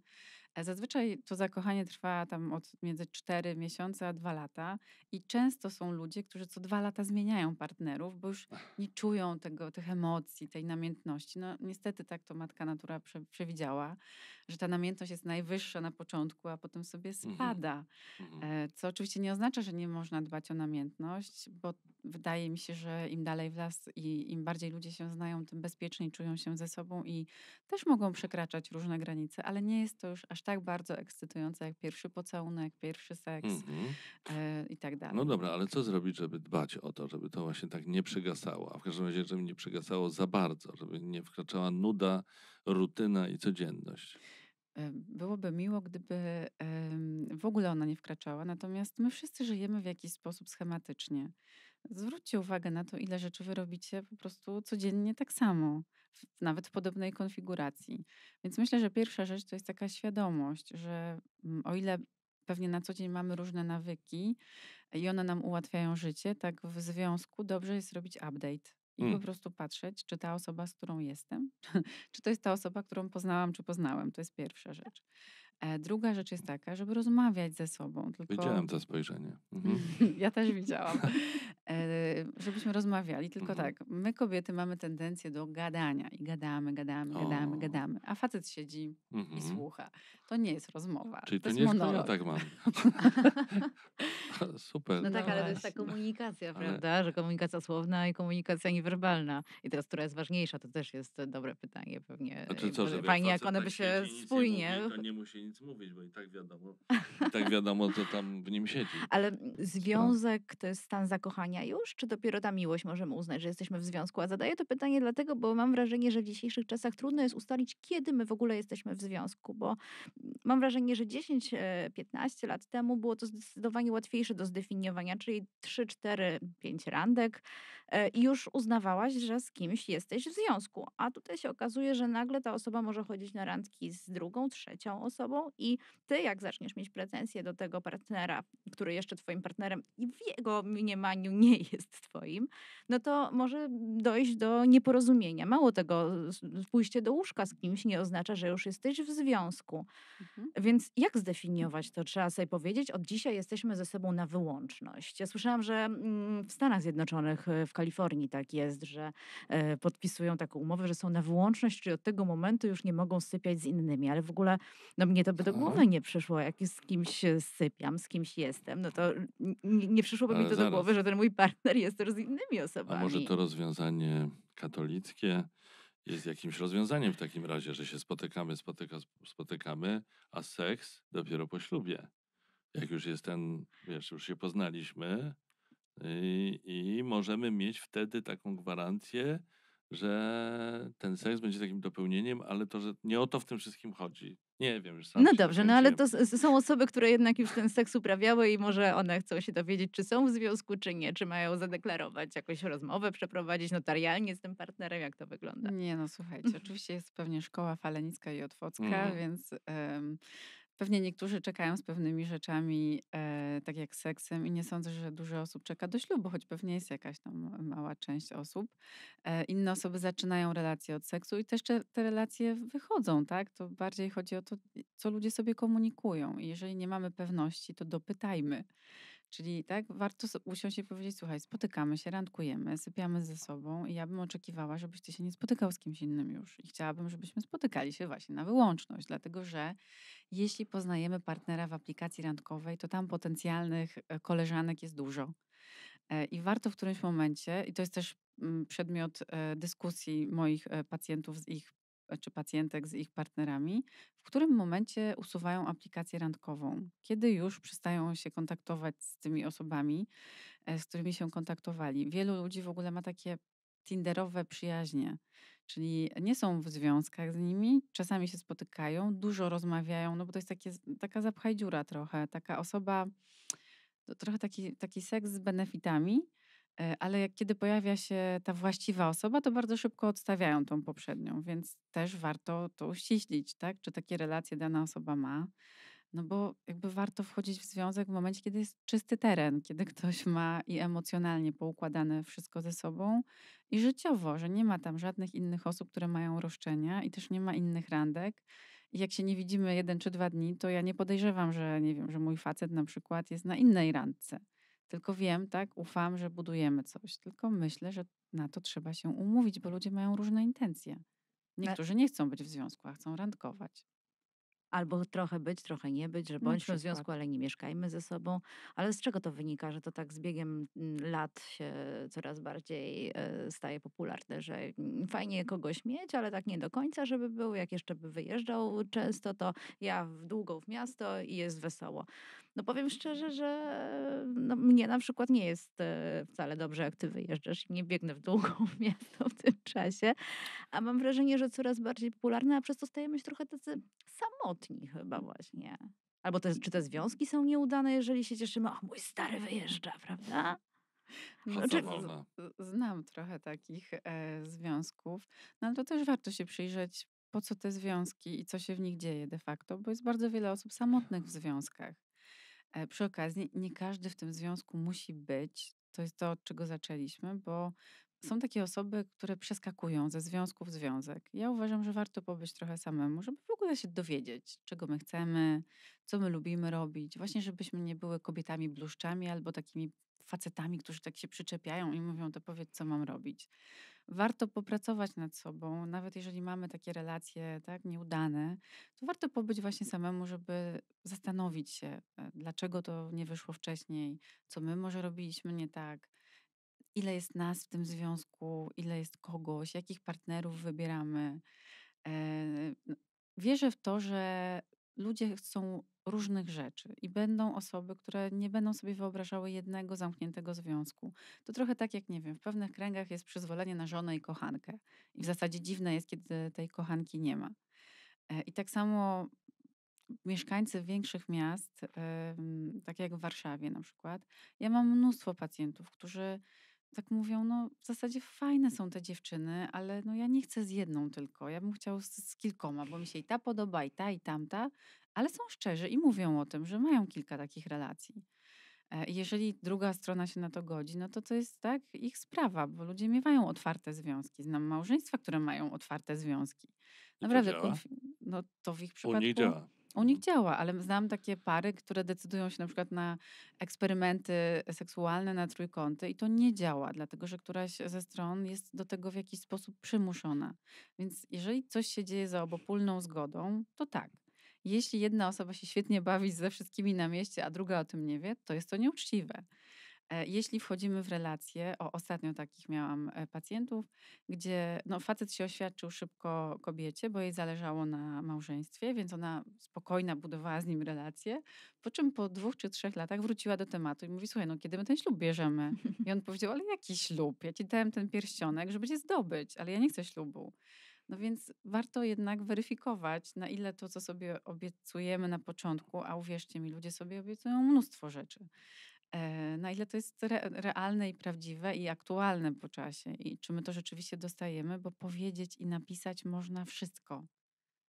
Speaker 3: E, zazwyczaj to zakochanie trwa tam od między 4 miesiące a 2 lata i często są ludzie, którzy co 2 lata zmieniają partnerów, bo już nie czują tego, tych emocji, tej namiętności. No niestety tak to matka natura przewidziała, że ta namiętność jest najwyższa na początku, a potem sobie mhm. spada. Mhm. E, co oczywiście nie oznacza, że nie można dbać o namiętność, bo wydaje mi się, że im dalej w las i im bardziej ludzie się znają, tym bezpieczniej czują się ze sobą i też mogą przekraczać różne granice, ale nie jest to już aż tak bardzo ekscytujące jak pierwszy pocałunek, pierwszy seks mm-hmm. e, i tak no dalej. No dobra,
Speaker 1: ale co zrobić, żeby dbać o to, żeby to właśnie tak nie przygasało, a w każdym razie, żeby nie przygasało za bardzo, żeby nie wkraczała nuda, rutyna i codzienność?
Speaker 3: E, byłoby miło, gdyby w ogóle ona nie wkraczała, natomiast my wszyscy żyjemy w jakiś sposób schematycznie zwróćcie uwagę na to, ile rzeczy wy robicie po prostu codziennie tak samo, nawet w podobnej konfiguracji. Więc myślę, że pierwsza rzecz to jest taka świadomość, że mm, o ile pewnie na co dzień mamy różne nawyki i one nam ułatwiają życie, tak w związku dobrze jest robić update. I po mm. prostu patrzeć, czy ta osoba, z którą jestem, czy to jest ta osoba, którą poznałam, czy poznałem. To jest pierwsza rzecz. E, druga rzecz jest taka, żeby rozmawiać ze sobą. Tylko... Widziałem to
Speaker 1: spojrzenie. Mhm.
Speaker 3: ja też widziałam. E, żebyśmy rozmawiali, tylko mhm. tak, my kobiety mamy tendencję do gadania i gadamy, gadamy, gadamy, o. gadamy, a facet siedzi mhm. i słucha. To nie
Speaker 2: jest rozmowa. Czyli to, to nie jest monolog. tak mam.
Speaker 1: Super. No tak, no
Speaker 2: ale to jest ta no komunikacja, ale... prawda, że komunikacja słowna i komunikacja niewerbalna. I teraz, która jest ważniejsza, to też jest dobre pytanie pewnie. Fajnie, jak one tak by się spójnie... Mówi, to nie
Speaker 1: musi nic mówić, bo i tak wiadomo, i tak wiadomo, co tam w nim siedzi.
Speaker 2: Ale związek to jest stan zakochania zakochania już, czy dopiero ta miłość możemy uznać, że jesteśmy w związku? A zadaję to pytanie dlatego, bo mam wrażenie, że w dzisiejszych czasach trudno jest ustalić, kiedy my w ogóle jesteśmy w związku, bo mm, mam wrażenie, że 10-15 e, lat temu było to zdecydowanie łatwiejsze do zdefiniowania, czyli 3, 4, 5 randek, E, i już uznawałaś, że z kimś jesteś w związku. A tutaj się okazuje, że nagle ta osoba może chodzić na randki z drugą, trzecią osobą i ty, jak zaczniesz mieć pretensje do tego partnera, który jeszcze twoim partnerem i w jego mniemaniu nie jest twoim, no to może dojść do nieporozumienia. Mało tego, pójście do łóżka z kimś nie oznacza, że już jesteś w związku. Mhm. Więc jak zdefiniować to? Trzeba sobie powiedzieć, od dzisiaj jesteśmy ze sobą na wyłączność. Ja słyszałam, że mm, w Stanach Zjednoczonych, e, w Kalifornii tak jest, że e, podpisują taką umowę, że są na wyłączność, czyli od tego momentu już nie mogą sypiać z innymi, ale w ogóle no mnie to by do głowy nie przyszło, jak z kimś sypiam, z kimś jestem, no to nie, nie przyszłoby ale mi to zaraz. do głowy, że ten mój partner jest też z innymi osobami. A może to rozwiązanie
Speaker 1: katolickie jest jakimś rozwiązaniem w takim razie, że się spotykamy, spotyka, spotykamy, a seks dopiero po ślubie. Jak już jest ten, wiesz, już się poznaliśmy, i, y, I możemy mieć wtedy taką gwarancję, że ten seks będzie takim dopełnieniem, ale to, że nie o to w tym wszystkim chodzi. Nie wiem, już No dobrze, no ale to
Speaker 2: są osoby, które jednak już ten seks uprawiały i może one chcą się dowiedzieć, czy są w związku, czy nie, czy mają zadeklarować jakąś rozmowę, przeprowadzić notarialnie z tym partnerem, jak to wygląda.
Speaker 3: Nie no, słuchajcie, oczywiście jest pewnie szkoła falenicka i otwocka, mm. więc Pewnie niektórzy czekają z pewnymi rzeczami, e, tak jak seksem, i nie sądzę, że dużo osób czeka do ślubu, choć pewnie jest jakaś tam mała część osób. E, inne osoby zaczynają relacje od seksu i też te relacje wychodzą, tak? To bardziej chodzi o to, co ludzie sobie komunikują. I jeżeli nie mamy pewności, to dopytajmy. Czyli tak, warto usiąść i powiedzieć, słuchaj, spotykamy się, randkujemy, sypiamy ze sobą i ja bym oczekiwała, żebyś ty się nie spotykał z kimś innym już. I chciałabym, żebyśmy spotykali się właśnie na wyłączność, dlatego że jeśli poznajemy partnera w aplikacji randkowej, to tam potencjalnych e, koleżanek jest dużo. E, I warto w którymś momencie, i to jest też mm, przedmiot e, dyskusji moich pacjentów z ich czy pacjentek z ich partnerami, w którym momencie usuwają aplikację randkową, kiedy już przestają się kontaktować z tymi osobami, e, z którymi się kontaktowali. Wielu ludzi w ogóle ma takie tinderowe przyjaźnie, czyli nie są w związkach z nimi, czasami się spotykają, dużo rozmawiają, no bo to jest takie, taka zapchaj dziura trochę, taka osoba, trochę taki, taki seks z benefitami, E, ale jak kiedy pojawia się ta właściwa osoba, to bardzo szybko odstawiają tą poprzednią, więc też warto to uściślić, tak? Czy takie relacje dana osoba ma? No bo jakby warto wchodzić w związek w momencie, kiedy jest czysty teren, kiedy ktoś ma i emocjonalnie poukładane wszystko ze sobą i życiowo, że nie ma tam żadnych innych osób, które mają roszczenia i też nie ma innych randek. I jak się nie widzimy jeden czy dwa dni, to ja nie podejrzewam, że nie wiem, że mój facet na przykład jest na innej randce tylko wiem, tak, ufam, że budujemy coś. Tylko myślę, że na to trzeba się umówić, bo ludzie mają różne intencje. E Niektórzy nie chcą być w związku, a chcą randkować.
Speaker 2: Albo trochę być, trochę nie być, że bądźmy w związku, ale nie mieszkajmy ze sobą. Ale z czego to wynika, że to tak z biegiem mm, lat się coraz bardziej e, staje popularne, że mm, fajnie kogoś mieć, ale tak nie do końca, żeby był. Jak jeszcze by wyjeżdżał często, to ja w długą w miasto i jest wesoło. No powiem szczerze, że no, mnie na przykład nie jest e, wcale dobrze, jak ty wyjeżdżasz i nie biegnę w długą miasto w tym czasie, a mam wrażenie, że coraz bardziej popularne, a przez to stajemy się trochę tacy samotni chyba właśnie. Albo te, czy te związki są nieudane, jeżeli się cieszymy, o mój stary wyjeżdża, prawda? No, znaczy,
Speaker 3: znam trochę takich e, związków, no ale to też warto się przyjrzeć, po co te związki i co się w nich dzieje de facto, bo jest bardzo wiele osób samotnych w związkach. E, przy okazji, nie każdy w tym związku musi być. To jest to, od czego zaczęliśmy, bo są takie osoby, które przeskakują ze związku w związek. Ja uważam, że warto pobyć trochę samemu, żeby w ogóle się dowiedzieć, czego my chcemy, co my lubimy robić. Właśnie, żebyśmy nie były kobietami bluszczami albo takimi facetami, którzy tak się przyczepiają i mówią, to powiedz, co mam robić warto popracować nad sobą, nawet jeżeli mamy takie relacje tak, nieudane, to warto pobyć właśnie samemu, żeby zastanowić się, e, dlaczego to nie wyszło wcześniej, co my może robiliśmy nie tak, ile jest nas w tym związku, ile jest kogoś, jakich partnerów wybieramy. E, no, wierzę w to, że ludzie chcą różnych rzeczy i będą osoby, które nie będą sobie wyobrażały jednego zamkniętego związku. To trochę tak jak, nie wiem, w pewnych kręgach jest przyzwolenie na żonę i kochankę. I w zasadzie dziwne jest, kiedy tej kochanki nie ma. E, I tak samo mieszkańcy większych miast, tak jak w Warszawie na przykład, ja mam mnóstwo pacjentów, którzy tak mówią, no w zasadzie fajne są te dziewczyny, ale no ja nie chcę z jedną tylko. Ja bym chciał z, z, kilkoma, bo mi się i ta podoba, i ta, i tamta, ale są szczerzy i mówią o tym, że mają kilka takich relacji. E, jeżeli druga strona się na to godzi, no to to jest tak ich sprawa, bo ludzie miewają otwarte związki. Znam małżeństwa, które mają otwarte związki. Naprawdę, to no to w ich przypadku... U działa. U nich działa, ale znam takie pary, które decydują się na przykład na eksperymenty seksualne, na trójkąty i to nie działa, dlatego że któraś ze stron jest do tego w jakiś sposób przymuszona. Więc jeżeli coś się dzieje za obopólną zgodą, to tak. Jeśli jedna osoba się świetnie bawi ze wszystkimi na mieście, a druga o tym nie wie, to jest to nieuczciwe. E, jeśli wchodzimy w relacje, o ostatnio takich miałam e, pacjentów, gdzie no, facet się oświadczył szybko kobiecie, bo jej zależało na małżeństwie, więc ona spokojna budowała z nim relacje, po czym po dwóch czy trzech latach wróciła do tematu i mówi, słuchaj, no kiedy my ten ślub bierzemy? I on powiedział, ale jaki ślub? Ja ci dałem ten pierścionek, żeby cię zdobyć, ale ja nie chcę ślubu. No więc warto jednak weryfikować, na ile to, co sobie obiecujemy na początku, a uwierzcie mi, ludzie sobie obiecują mnóstwo rzeczy. E, na ile to jest re realne i prawdziwe i aktualne po czasie i czy my to rzeczywiście dostajemy, bo powiedzieć i napisać można wszystko,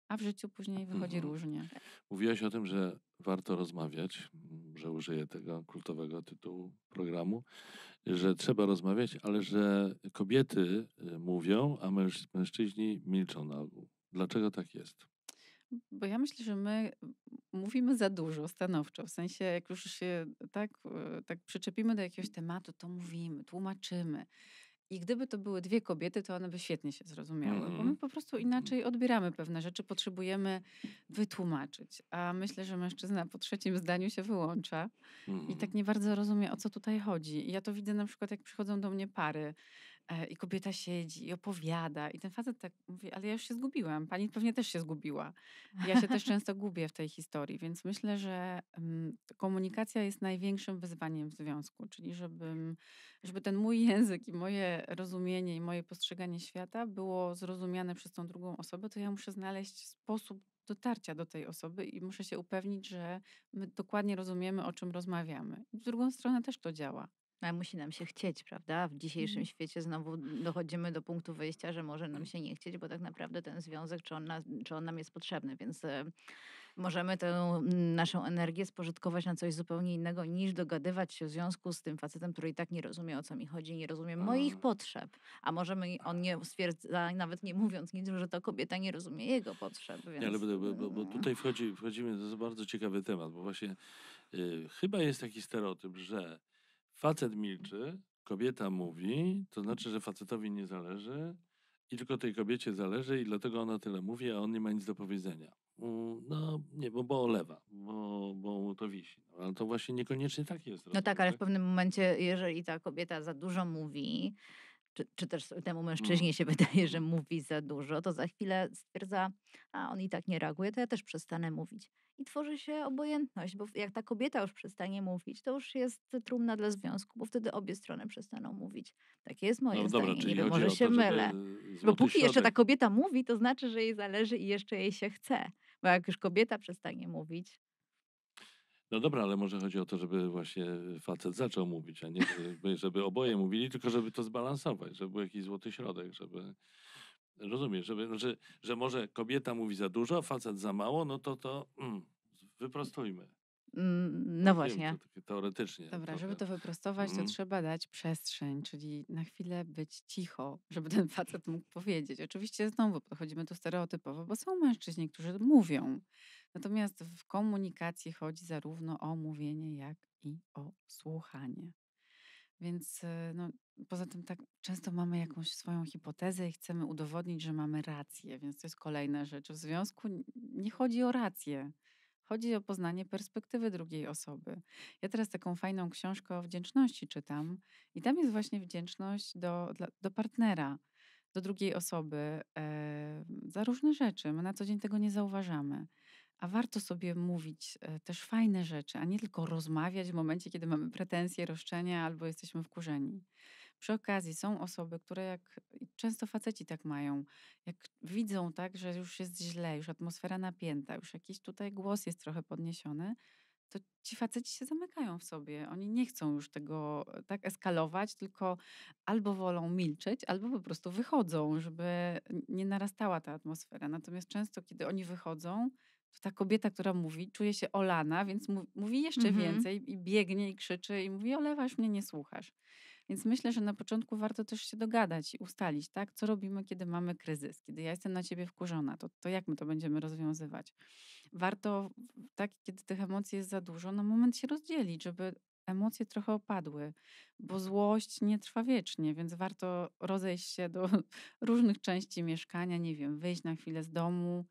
Speaker 3: a w życiu później wychodzi mhm. różnie.
Speaker 1: Mówiłaś o tym, że warto rozmawiać, że użyję tego kultowego tytułu programu, że trzeba rozmawiać, ale że kobiety y, mówią, a mężczyźni milczą na ogół. Dlaczego tak jest?
Speaker 3: Bo ja myślę, że my mówimy za dużo stanowczo. W sensie, jak już się tak, e, tak przyczepimy do jakiegoś tematu, to mówimy, tłumaczymy. I gdyby to były dwie kobiety, to one by świetnie się zrozumiały, bo my mm-hmm. po prostu mm-hmm. inaczej odbieramy pewne rzeczy, potrzebujemy wytłumaczyć. A myślę, że mężczyzna po trzecim zdaniu się wyłącza i mm-hmm. tak nie bardzo rozumie, o co tutaj chodzi. I ja to widzę na przykład, jak przychodzą do mnie pary E, I kobieta siedzi i opowiada. I ten facet tak mówi, ale ja już się zgubiłam. Pani pewnie też się zgubiła. Ja się też często gubię w tej historii, więc myślę, że mm, komunikacja jest największym wyzwaniem w związku. Czyli żebym, żeby ten mój język i moje rozumienie i moje postrzeganie świata było zrozumiane przez tą drugą osobę, to ja muszę znaleźć sposób dotarcia do tej osoby i muszę się upewnić, że my dokładnie rozumiemy, o czym rozmawiamy. I z drugą stronę też to działa. No, ale musi
Speaker 2: nam się chcieć, prawda? W dzisiejszym mhm. świecie znowu dochodzimy do punktu wyjścia, że może nam tak. się nie chcieć, bo tak naprawdę ten związek, czy on, nas, czy on nam jest potrzebny, więc e, możemy tę mm, naszą energię spożytkować na coś zupełnie innego, niż dogadywać się w związku z tym facetem, który i tak nie rozumie, o co mi chodzi, nie rozumie moich potrzeb. A możemy on nie stwierdza, nawet nie mówiąc nic, że to kobieta nie rozumie jego
Speaker 1: potrzeb. Więc... Nie, ale bo, bo, e, bo no. tutaj wchodzi, wchodzimy, to jest bardzo ciekawy temat, bo właśnie e, chyba jest taki stereotyp, że Facet milczy, kobieta mówi, to znaczy, że facetowi nie zależy i tylko tej kobiecie zależy i dlatego ona tyle mówi, a on nie ma nic do powiedzenia. Mm, no nie, bo, bo olewa, bo, bo to wisi. No, ale to właśnie niekoniecznie tak jest. No tak, ale w tak?
Speaker 2: pewnym momencie, jeżeli ta kobieta za dużo mówi, czy, czy też temu mm. mężczyźnie się wydaje, że mówi za dużo, to za chwilę stwierdza, a on i tak nie reaguje, to ja też przestanę mówić. I tworzy się obojętność, bo jak ta kobieta już przestanie mówić, to już jest trumna dla związku, bo wtedy obie strony przestaną mówić. Takie jest moje no, zdanie. Dobra, nie wiem, może się to, mylę. Bo póki środek. jeszcze ta kobieta mówi, to znaczy, że jej zależy i jeszcze jej się chce. Bo jak już kobieta przestanie mówić,
Speaker 1: no dobra, ale może chodzi o to, żeby właśnie facet zaczął mówić, a nie żeby, żeby oboje mówili, tylko żeby to zbalansować, żeby był jakiś złoty środek, żeby... Rozumiem, żeby, że, że może kobieta mówi za dużo, facet za mało, no to to mm, wyprostujmy.
Speaker 3: Mm, no no właśnie.
Speaker 1: teoretycznie. Dobra, trochę. żeby to wyprostować, to mm.
Speaker 3: trzeba dać przestrzeń, czyli na chwilę być cicho, żeby ten facet mógł powiedzieć. Oczywiście znowu podchodzimy tu stereotypowo, bo są mężczyźni, którzy mówią, Natomiast w komunikacji chodzi zarówno o mówienie, jak i o słuchanie. Więc e, no, poza tym tak często mamy jakąś swoją hipotezę i chcemy udowodnić, że mamy rację, więc to jest kolejna rzecz. W związku nie chodzi o rację. Chodzi o poznanie perspektywy drugiej osoby. Ja teraz taką fajną książkę o wdzięczności czytam, i tam jest właśnie wdzięczność do, dla, do partnera, do drugiej osoby e, za różne rzeczy. My na co dzień tego nie zauważamy. A warto sobie mówić e, też fajne rzeczy, a nie tylko rozmawiać w momencie, kiedy mamy pretensje, roszczenia albo jesteśmy wkurzeni. Przy okazji są osoby, które jak często faceci tak mają, jak widzą tak, że już jest źle, już atmosfera napięta, już jakiś tutaj głos jest trochę podniesiony, to ci faceci się zamykają w sobie. Oni nie chcą już tego e, tak eskalować, tylko albo wolą milczeć, albo po prostu wychodzą, żeby nie narastała ta atmosfera. Natomiast często, kiedy oni wychodzą, to ta kobieta, która mówi, czuje się olana, więc mówi jeszcze mhm. więcej i biegnie i krzyczy i mówi, olewasz mnie, nie słuchasz. Więc myślę, że na początku warto też się dogadać i ustalić, tak, co robimy, kiedy mamy kryzys, kiedy ja jestem na ciebie wkurzona, to, to jak my to będziemy rozwiązywać. Warto, tak, kiedy tych emocji jest za dużo, na moment się rozdzielić, żeby emocje trochę opadły, bo złość nie trwa wiecznie, więc warto rozejść się do różnych części mieszkania, nie wiem, wyjść na chwilę z domu,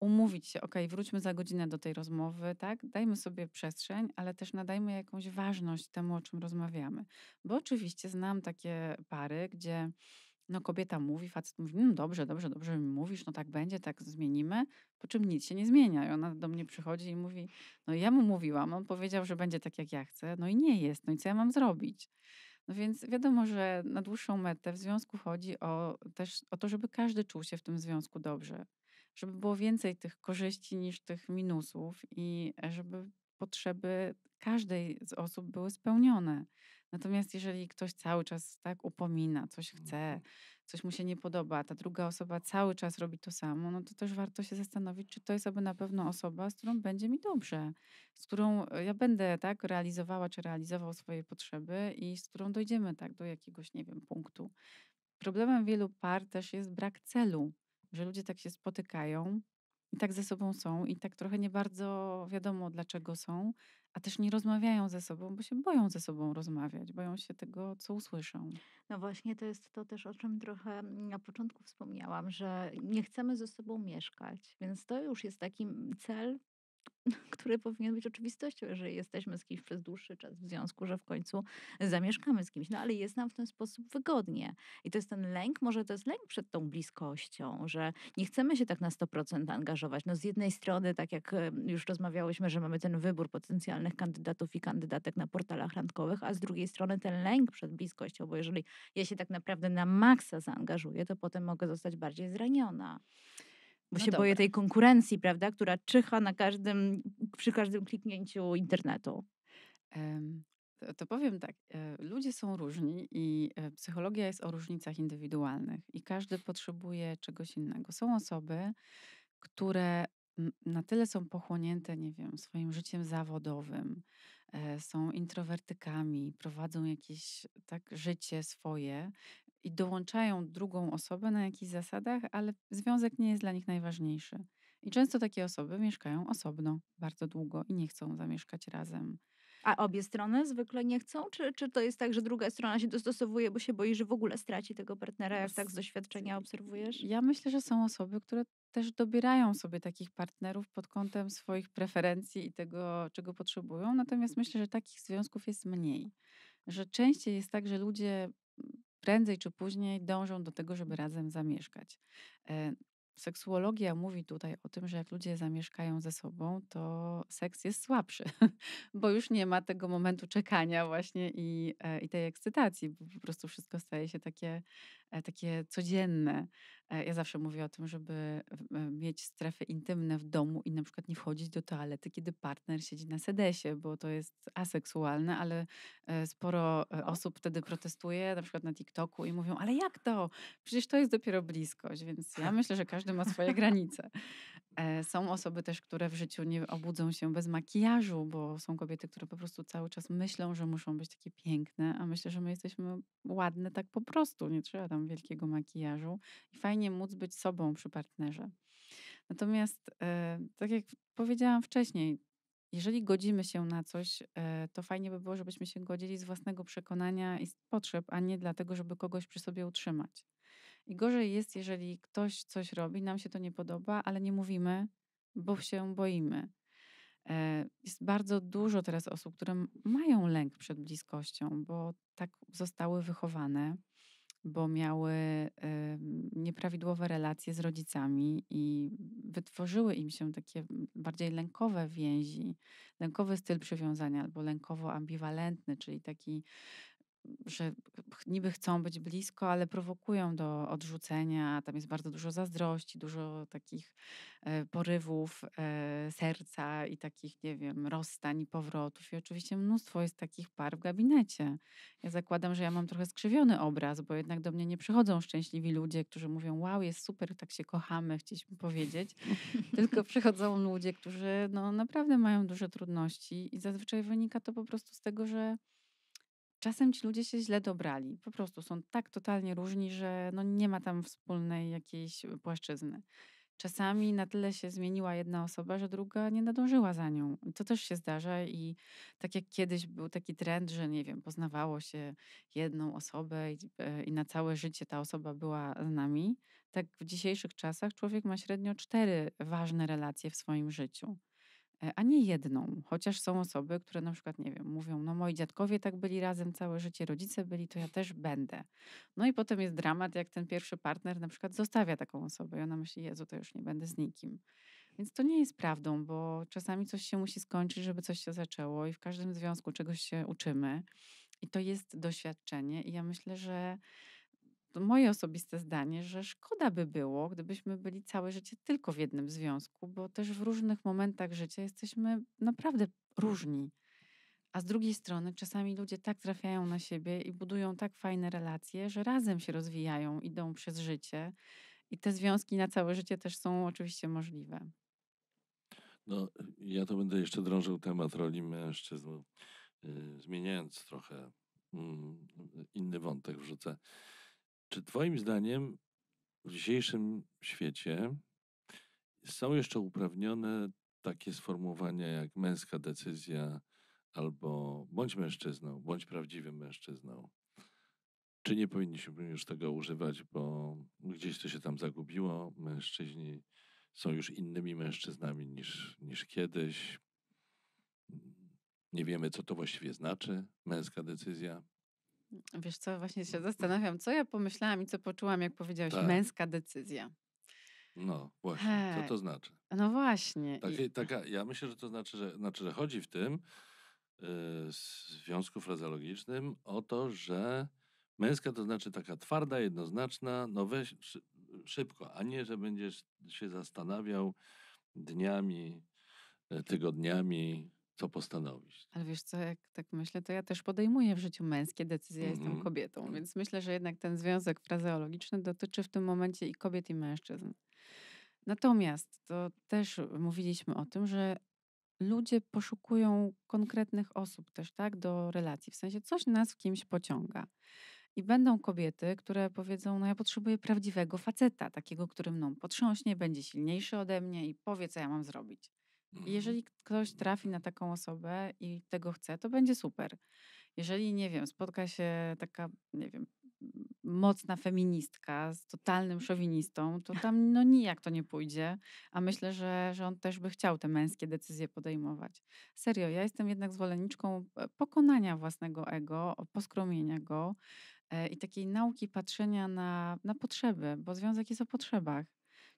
Speaker 3: umówić się, ok, wróćmy za godzinę do tej rozmowy, tak? Dajmy sobie przestrzeń, ale też nadajmy jakąś ważność temu, o czym rozmawiamy. Bo oczywiście znam takie pary, gdzie no kobieta mówi, facet mówi, no dobrze, dobrze, dobrze mi mówisz, no tak będzie, tak zmienimy, po czym nic się nie zmienia. I ona do mnie przychodzi i mówi, no ja mu mówiłam, on powiedział, że będzie tak, jak ja chcę, no i nie jest, no i co ja mam zrobić? No więc wiadomo, że na dłuższą metę w związku chodzi o, też o to, żeby każdy czuł się w tym związku dobrze żeby było więcej tych korzyści niż tych minusów i e, żeby potrzeby każdej z osób były spełnione. Natomiast jeżeli ktoś cały czas tak upomina, coś mm, chce, mhm. coś mu się nie podoba, ta druga osoba cały czas robi to samo, no to też warto się zastanowić, czy to jest aby na pewno osoba, z którą będzie mi dobrze, z którą e, ja będę tak realizowała czy realizował swoje potrzeby i z którą dojdziemy tak do jakiegoś, nie wiem, punktu. Problemem wielu par też jest brak celu że ludzie tak się spotykają i tak ze sobą są i tak trochę nie bardzo wiadomo dlaczego są, a też nie rozmawiają ze sobą, bo się boją ze sobą rozmawiać, boją się tego,
Speaker 2: co usłyszą. No właśnie, to jest to też, o czym trochę na początku wspomniałam, że nie chcemy ze sobą mieszkać, więc to już jest taki cel, który powinien być oczywistością, jeżeli jesteśmy z kimś przez dłuższy czas w związku, że w końcu zamieszkamy z kimś. No ale jest nam w ten sposób wygodnie. I to jest ten lęk, może to jest lęk przed tą bliskością, że nie chcemy się tak na 100% angażować. No z jednej strony, tak jak e, już rozmawiałyśmy, że mamy ten wybór potencjalnych kandydatów i kandydatek na portalach randkowych, a z drugiej strony ten lęk przed bliskością, bo jeżeli ja się tak naprawdę na maksa zaangażuję, to potem mogę zostać bardziej zraniona. Bo no się dobra. boję tej konkurencji, prawda, która czyha na każdym, przy każdym kliknięciu internetu. Um, to, powiem tak, e, ludzie są
Speaker 3: różni i e, psychologia jest o różnicach indywidualnych i każdy potrzebuje czegoś innego. Są osoby, które na tyle są pochłonięte, nie wiem, swoim życiem zawodowym, e, są introwertykami, prowadzą jakieś tak życie swoje, i dołączają drugą osobę na jakichś zasadach, ale związek nie jest dla nich najważniejszy. I często takie osoby mieszkają osobno bardzo długo i nie chcą zamieszkać razem.
Speaker 2: A obie strony zwykle nie chcą? Czy, czy to jest tak, że druga strona się dostosowuje, bo się boi, że w ogóle straci tego partnera, jak tak z doświadczenia obserwujesz? Ja myślę,
Speaker 3: że są osoby, które też dobierają sobie takich partnerów pod kątem swoich preferencji i tego, czego potrzebują. Natomiast myślę, że takich związków jest mniej. Że częściej jest tak, że ludzie prędzej czy później dążą do tego, żeby razem zamieszkać. E, seksuologia mówi tutaj o tym, że jak ludzie zamieszkają ze sobą, to seks jest słabszy, bo już nie ma tego momentu czekania właśnie i, e, i tej ekscytacji, bo po prostu wszystko staje się takie E, takie codzienne. E, ja zawsze mówię o tym, żeby e, mieć strefy intymne w domu i na przykład nie wchodzić do toalety, kiedy partner siedzi na sedesie, bo to jest aseksualne, ale sporo osób wtedy protestuje, na przykład na TikToku i mówią, ale jak to? Przecież to jest dopiero bliskość, więc ja myślę, że każdy ma swoje granice. Są osoby też, które w życiu nie obudzą się bez makijażu, bo są kobiety, które po prostu cały czas myślą, że muszą być takie piękne, a myślę, że my jesteśmy ładne tak po prostu, nie trzeba tam tam wielkiego makijażu i fajnie móc być sobą przy partnerze. Natomiast, e, tak jak powiedziałam wcześniej, jeżeli godzimy się na coś, e, to fajnie by było, żebyśmy się godzili z własnego przekonania i potrzeb, a nie dlatego, żeby kogoś przy sobie utrzymać. I gorzej jest, jeżeli ktoś coś robi, nam się to nie podoba, ale nie mówimy, bo się boimy. E, jest bardzo dużo teraz osób, które mają lęk przed bliskością, bo tak zostały wychowane bo miały nieprawidłowe relacje z rodzicami i wytworzyły im się takie bardziej lękowe więzi, lękowy styl przywiązania albo lękowo-ambiwalentny, czyli taki że niby chcą być blisko, ale prowokują do odrzucenia. Tam jest bardzo dużo zazdrości, dużo takich e, porywów e, serca i takich, nie wiem, rozstań i powrotów. I oczywiście mnóstwo jest takich par w gabinecie. Ja zakładam, że ja mam trochę skrzywiony obraz, bo jednak do mnie nie przychodzą szczęśliwi ludzie, którzy mówią: Wow, jest super, tak się kochamy, chcieliśmy powiedzieć. Tylko przychodzą ludzie, którzy no, naprawdę mają duże trudności, i zazwyczaj wynika to po prostu z tego, że czasem ci ludzie się źle dobrali. Po prostu są tak totalnie różni, że no nie ma tam wspólnej jakiejś y, płaszczyzny. Czasami na tyle się zmieniła jedna osoba, że druga nie nadążyła za nią. To też się zdarza i tak jak kiedyś był taki trend, że nie wiem, poznawało się jedną osobę i, e, i na całe życie ta osoba była z nami, tak w dzisiejszych czasach człowiek ma średnio cztery ważne relacje w swoim życiu. E, a nie jedną. Chociaż są osoby, które na przykład, nie wiem, mówią, no moi dziadkowie tak byli razem całe życie, rodzice byli, to ja też będę. No i potem jest dramat, jak ten pierwszy partner na przykład zostawia taką osobę i ona myśli, Jezu, to już nie będę z nikim. Więc to nie jest prawdą, bo czasami coś się musi skończyć, żeby coś się zaczęło i w każdym związku czegoś się uczymy. I to jest doświadczenie i ja myślę, że moje osobiste zdanie, że szkoda by było, gdybyśmy byli całe życie tylko w jednym związku, bo też w różnych momentach życia jesteśmy naprawdę różni. A z drugiej strony czasami ludzie tak trafiają na siebie i budują tak fajne relacje, że razem się rozwijają, idą przez życie. I te związki na całe życie też są oczywiście możliwe.
Speaker 1: No, ja to będę jeszcze drążył temat roli mężczyzn, y, zmieniając trochę mm, inny wątek wrzucę. Czy Twoim zdaniem w dzisiejszym świecie są jeszcze uprawnione takie sformułowania jak męska decyzja albo bądź mężczyzną, bądź prawdziwym mężczyzną? Czy nie powinniśmy już tego używać, bo gdzieś to się tam zagubiło? Mężczyźni są już innymi mężczyznami niż, niż kiedyś. Nie wiemy, co to właściwie znaczy męska decyzja.
Speaker 3: Wiesz co, właśnie się zastanawiam, co ja pomyślałam i co poczułam, jak powiedziałeś, tak. męska decyzja.
Speaker 1: No właśnie, co to znaczy?
Speaker 3: No właśnie. Takie,
Speaker 1: taka, ja myślę, że to znaczy, że, znaczy, że chodzi w tym yy, związku frazeologicznym o to, że męska to znaczy taka twarda, jednoznaczna, no weź szybko, a nie, że będziesz się zastanawiał dniami, e, tygodniami,
Speaker 3: co postanowisz. Ale wiesz co, jak tak myślę, to ja też podejmuję w życiu męskie decyzje, mm -hmm. jestem mhm. kobietą, mhm. więc myślę, że jednak ten związek frazeologiczny dotyczy w tym momencie i kobiet, i mężczyzn. Natomiast to też mówiliśmy o tym, że ludzie poszukują konkretnych osób też, tak, do relacji. W sensie coś nas w kimś pociąga. I będą kobiety, które powiedzą: No, ja potrzebuję prawdziwego faceta, takiego, który mną potrząśnie, będzie silniejszy ode mnie i powie, co ja mam zrobić. Mhm. Jeżeli ktoś trafi na taką osobę i tego chce, to będzie super. Jeżeli, nie wiem, spotka się taka, nie wiem, mocna feministka z totalnym szowinistą, to tam no nijak to nie pójdzie, a myślę, że, że on też by chciał te męskie decyzje podejmować. Serio, ja jestem jednak zwolenniczką e, pokonania własnego ego, poskromienia go e, i takiej nauki patrzenia na, na potrzeby, bo związek jest o potrzebach.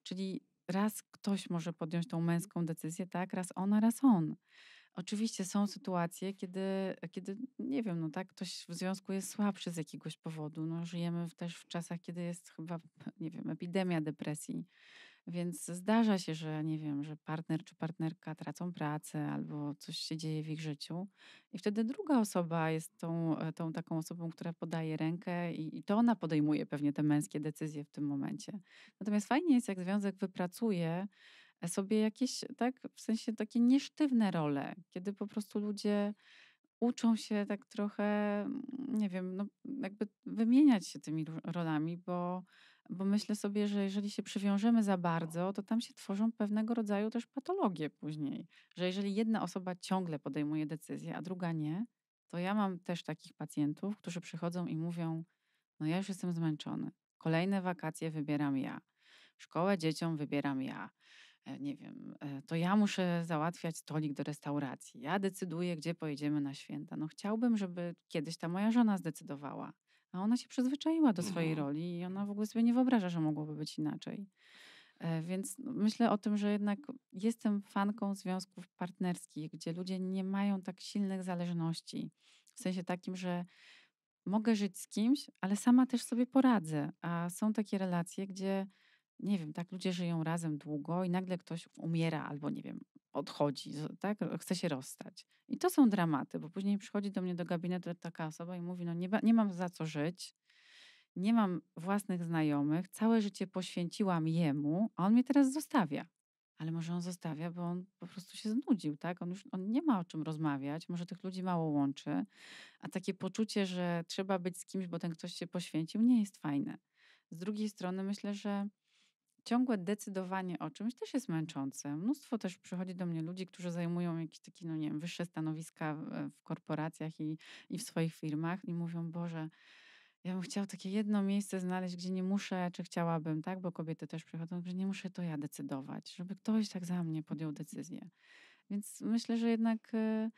Speaker 3: Czyli raz ktoś może podjąć tą męską decyzję, tak, raz ona, raz on. Oczywiście są sytuacje, kiedy, kiedy nie wiem, no tak, ktoś w związku jest słabszy z jakiegoś powodu. No, żyjemy też w czasach, kiedy jest chyba, nie wiem, epidemia depresji więc zdarza się, że nie wiem, że partner czy partnerka tracą pracę albo coś się dzieje w ich życiu, i wtedy druga osoba jest tą, e, tą taką osobą, która podaje rękę, i, i to ona podejmuje pewnie te męskie decyzje w tym momencie. Natomiast fajnie jest, jak związek wypracuje e, sobie jakieś, tak, w sensie takie niesztywne role, kiedy po prostu ludzie uczą się tak trochę, mm, nie wiem, no, jakby wymieniać się tymi rolami, bo bo myślę sobie, że jeżeli się przywiążemy za bardzo, to tam się tworzą pewnego rodzaju też patologie później. Że jeżeli jedna osoba ciągle podejmuje decyzję, a druga nie, to ja mam też takich pacjentów, którzy przychodzą i mówią: No, ja już jestem zmęczony. Kolejne wakacje wybieram ja. Szkołę dzieciom wybieram ja. E, nie wiem, e, to ja muszę załatwiać stolik do restauracji, ja decyduję, gdzie pojedziemy na święta. No chciałbym, żeby kiedyś ta moja żona zdecydowała. A ona się przyzwyczaiła do swojej mhm. roli i ona w ogóle sobie nie wyobraża, że mogłoby być inaczej. E, więc no, myślę o tym, że jednak jestem fanką związków partnerskich, gdzie ludzie nie mają tak silnych zależności. W sensie takim, że mogę żyć z kimś, ale sama też sobie poradzę. A są takie relacje, gdzie nie wiem, tak, ludzie żyją razem długo i nagle ktoś umiera albo, nie wiem, odchodzi, tak, chce się rozstać. I to są dramaty, bo później przychodzi do mnie do gabinetu taka osoba i mówi, no nie, nie mam za co żyć, nie mam własnych znajomych, całe życie poświęciłam jemu, a on mnie teraz zostawia. Ale może on zostawia, bo on po prostu się znudził, tak? On już on nie ma o czym rozmawiać, może tych ludzi mało łączy, a takie poczucie, że trzeba być z kimś, bo ten ktoś się poświęcił, nie jest fajne. Z drugiej strony myślę, że ciągłe decydowanie o czymś też jest męczące. Mnóstwo też przychodzi do mnie ludzi, którzy zajmują jakieś takie, no nie wiem, wyższe stanowiska e, w korporacjach i, i w swoich firmach i mówią, Boże, ja bym chciał takie jedno miejsce znaleźć, gdzie nie muszę, czy chciałabym, tak, bo kobiety też przychodzą, że nie muszę to ja decydować, żeby ktoś tak za mnie podjął decyzję. Więc myślę, że jednak e,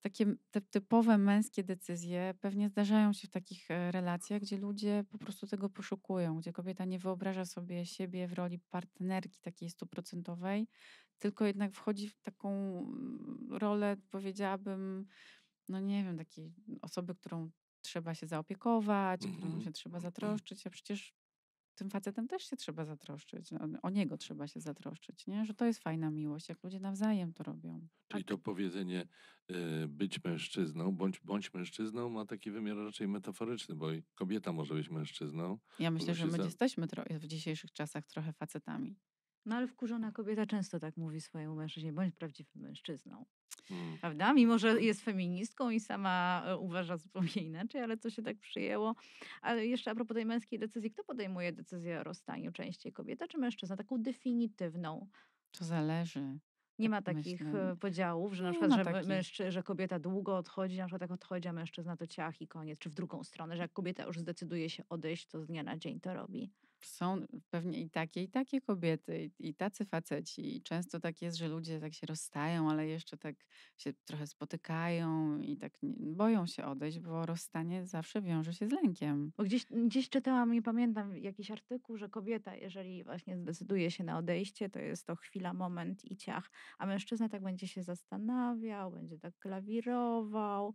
Speaker 3: takie typowe męskie decyzje pewnie zdarzają się w takich e, relacjach, gdzie ludzie po prostu tego poszukują, gdzie kobieta nie wyobraża sobie siebie w roli partnerki takiej stuprocentowej, tylko jednak wchodzi w taką mm, rolę, powiedziałabym, no nie wiem, takiej osoby, którą trzeba się zaopiekować, którą mhm, się trzeba zatroszczyć, a przecież tym facetem też się trzeba zatroszczyć. No, o niego trzeba się zatroszczyć, nie? że to jest fajna miłość, jak ludzie nawzajem to robią.
Speaker 1: Czyli tak. to powiedzenie y, być mężczyzną, bądź, bądź mężczyzną ma taki wymiar raczej metaforyczny, bo kobieta może być mężczyzną. Ja myślę, że my za...
Speaker 2: jesteśmy w dzisiejszych
Speaker 3: czasach trochę facetami.
Speaker 2: No ale wkurzona kobieta często tak mówi swojemu mężczyźnie, bądź prawdziwym mężczyzną. Hmm. Prawda? Mimo, że jest feministką i sama e, uważa zupełnie inaczej, ale co się tak przyjęło. Ale jeszcze a propos tej męskiej decyzji, kto podejmuje decyzję o rozstaniu częściej? Kobieta czy mężczyzna? Taką definitywną.
Speaker 3: To zależy. Nie ma takich Myślę. E,
Speaker 2: podziałów, że na no, przykład, że, mężczy, że kobieta długo odchodzi, na przykład tak odchodzi, a mężczyzna to ciach i koniec, czy w drugą stronę, że jak kobieta już zdecyduje się odejść, to z dnia na dzień to robi są pewnie i takie, i takie kobiety,
Speaker 3: i, i tacy faceci. I często tak jest, że ludzie tak się rozstają, ale jeszcze tak się trochę spotykają i tak boją się odejść, bo rozstanie zawsze wiąże się z
Speaker 2: lękiem. Bo gdzieś, gdzieś czytałam, nie pamiętam, jakiś artykuł, że kobieta, jeżeli właśnie zdecyduje się na odejście, to jest to chwila, moment i ciach, a mężczyzna tak będzie się zastanawiał, będzie tak klawirował,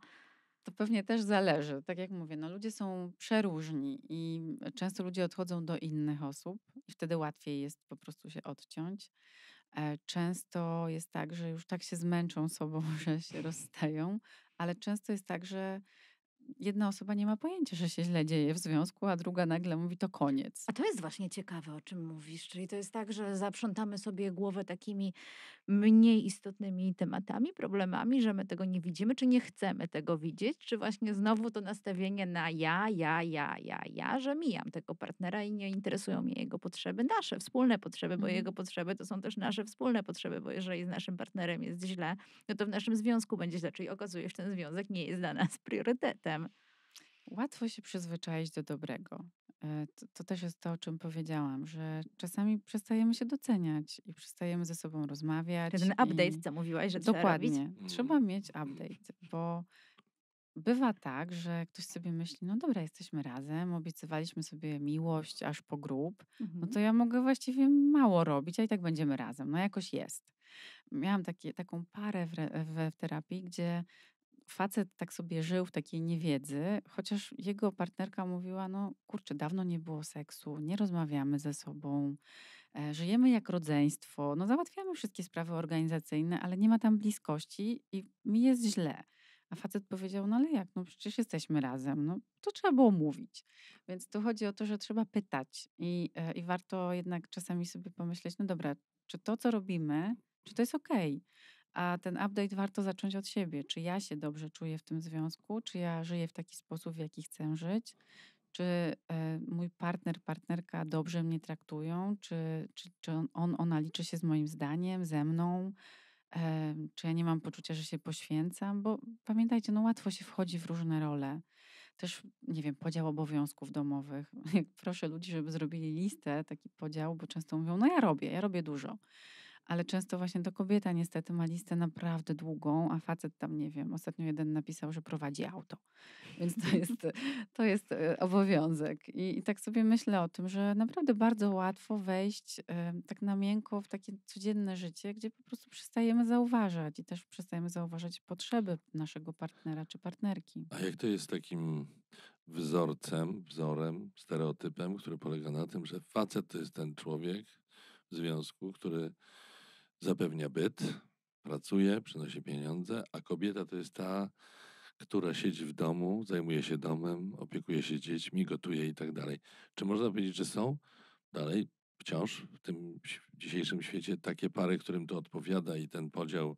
Speaker 2: to pewnie też zależy. Tak jak mówię, no ludzie są
Speaker 3: przeróżni i często ludzie odchodzą do innych osób i wtedy łatwiej jest po prostu się odciąć. E, często jest tak, że już tak się zmęczą sobą, że się rozstają, ale często jest tak, że jedna osoba nie ma pojęcia, że się źle dzieje w związku, a druga nagle mówi to koniec. A
Speaker 2: to jest właśnie ciekawe, o czym mówisz. Czyli to jest tak, że zaprzątamy sobie głowę takimi mniej istotnymi tematami, problemami, że my tego nie widzimy, czy nie chcemy tego widzieć, czy właśnie znowu to nastawienie na ja, ja, ja, ja, ja, że mijam tego partnera i nie interesują mnie jego potrzeby, nasze wspólne potrzeby, bo mhm. jego potrzeby to są też nasze wspólne potrzeby, bo jeżeli z naszym partnerem jest źle, no to w naszym związku będzie źle, czyli okazuje się, że ten związek nie jest dla nas priorytetem łatwo się przyzwyczaić
Speaker 3: do dobrego. E, to, to, też jest to, o czym powiedziałam, że czasami przestajemy się doceniać i przestajemy ze sobą rozmawiać. Ten update, co mówiłaś, że Dokładnie. Trzeba, robić. Mm. trzeba mieć update, bo bywa tak, że ktoś sobie myśli, no dobra, jesteśmy razem, obiecywaliśmy sobie miłość aż po grób, no mhm. to ja mogę właściwie mało robić, a i tak będziemy razem. No jakoś jest. Miałam takie, taką parę w, w terapii, gdzie facet tak sobie żył w takiej niewiedzy, chociaż jego partnerka mówiła: No, kurczę, dawno nie było seksu, nie rozmawiamy ze sobą, e, żyjemy jak rodzeństwo, no, załatwiamy wszystkie sprawy organizacyjne, ale nie ma tam bliskości i mi jest źle. A facet powiedział, no ale jak, no przecież jesteśmy razem, no to trzeba było mówić. Więc tu chodzi o to, że trzeba pytać i, e, i warto jednak czasami sobie pomyśleć, no dobra, czy to, co robimy, czy to jest okej? Okay? A ten update warto zacząć od siebie. Czy ja się dobrze czuję w tym związku? Czy ja żyję w taki sposób, w jaki chcę żyć? Czy e, mój partner, partnerka dobrze mnie traktują? Czy, czy, czy on, ona liczy się z moim zdaniem, ze mną? E, czy ja nie mam poczucia, że się poświęcam? Bo pamiętajcie, no łatwo się wchodzi w różne role. Też, nie wiem, podział obowiązków domowych. proszę ludzi, żeby zrobili listę, taki podział, bo często mówią, no ja robię, ja robię dużo ale często właśnie to kobieta niestety ma listę naprawdę długą, a facet tam, nie wiem, ostatnio jeden napisał, że prowadzi auto. Więc to jest, to jest e, obowiązek. I, I tak sobie myślę o tym, że naprawdę bardzo łatwo wejść y, tak na miękko w takie codzienne życie, gdzie po prostu przestajemy zauważać i też przestajemy zauważać potrzeby naszego partnera czy partnerki.
Speaker 1: A jak to jest takim wzorcem, wzorem, stereotypem, który polega na tym, że facet to jest ten człowiek w związku, który zapewnia byt, pracuje, przynosi pieniądze, a kobieta to jest ta, która siedzi w domu, zajmuje się domem, opiekuje się dziećmi, gotuje i tak dalej. Czy można powiedzieć, że są dalej wciąż w tym dzisiejszym świecie takie pary, którym to odpowiada i ten podział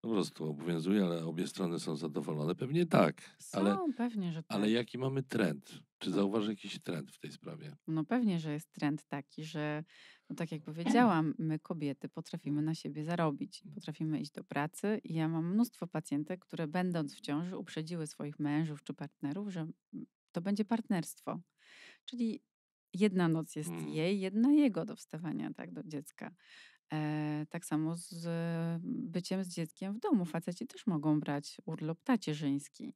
Speaker 1: po prostu obowiązuje, ale obie strony są zadowolone? Pewnie tak. Są, ale,
Speaker 3: pewnie, że tak.
Speaker 1: Ale jaki mamy trend? Czy zauważy jakiś trend w tej sprawie?
Speaker 3: No pewnie, że jest trend taki, że no tak jak powiedziałam, my kobiety potrafimy na siebie zarobić, potrafimy iść do pracy i ja mam mnóstwo pacjentek, które będąc w ciąży uprzedziły swoich mężów czy partnerów, że to będzie partnerstwo. Czyli jedna noc jest hmm. jej, jedna jego do wstawania tak, do dziecka. E, tak samo z byciem z dzieckiem w domu. Faceci też mogą brać urlop tacierzyński.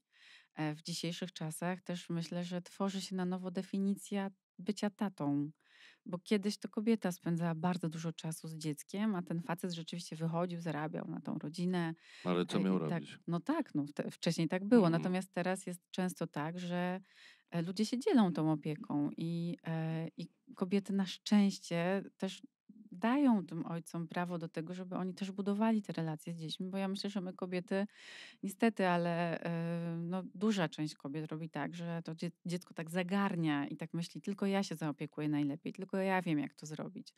Speaker 3: E, w dzisiejszych czasach też myślę, że tworzy się na nowo definicja bycia tatą, bo kiedyś to kobieta spędzała bardzo dużo czasu z dzieckiem, a ten facet rzeczywiście wychodził, zarabiał na tą rodzinę. Ale co e, miał tak, robić? No tak, no, wcześniej tak było, mhm. natomiast teraz jest często tak, że ludzie się dzielą tą opieką i, i kobiety na szczęście też dają tym ojcom prawo do tego, żeby oni też budowali te relacje z dziećmi, bo ja myślę, że my kobiety, niestety, ale e, no, duża część kobiet robi tak, że to dziecko tak zagarnia i tak myśli, tylko ja się zaopiekuję najlepiej, tylko ja wiem, jak to zrobić.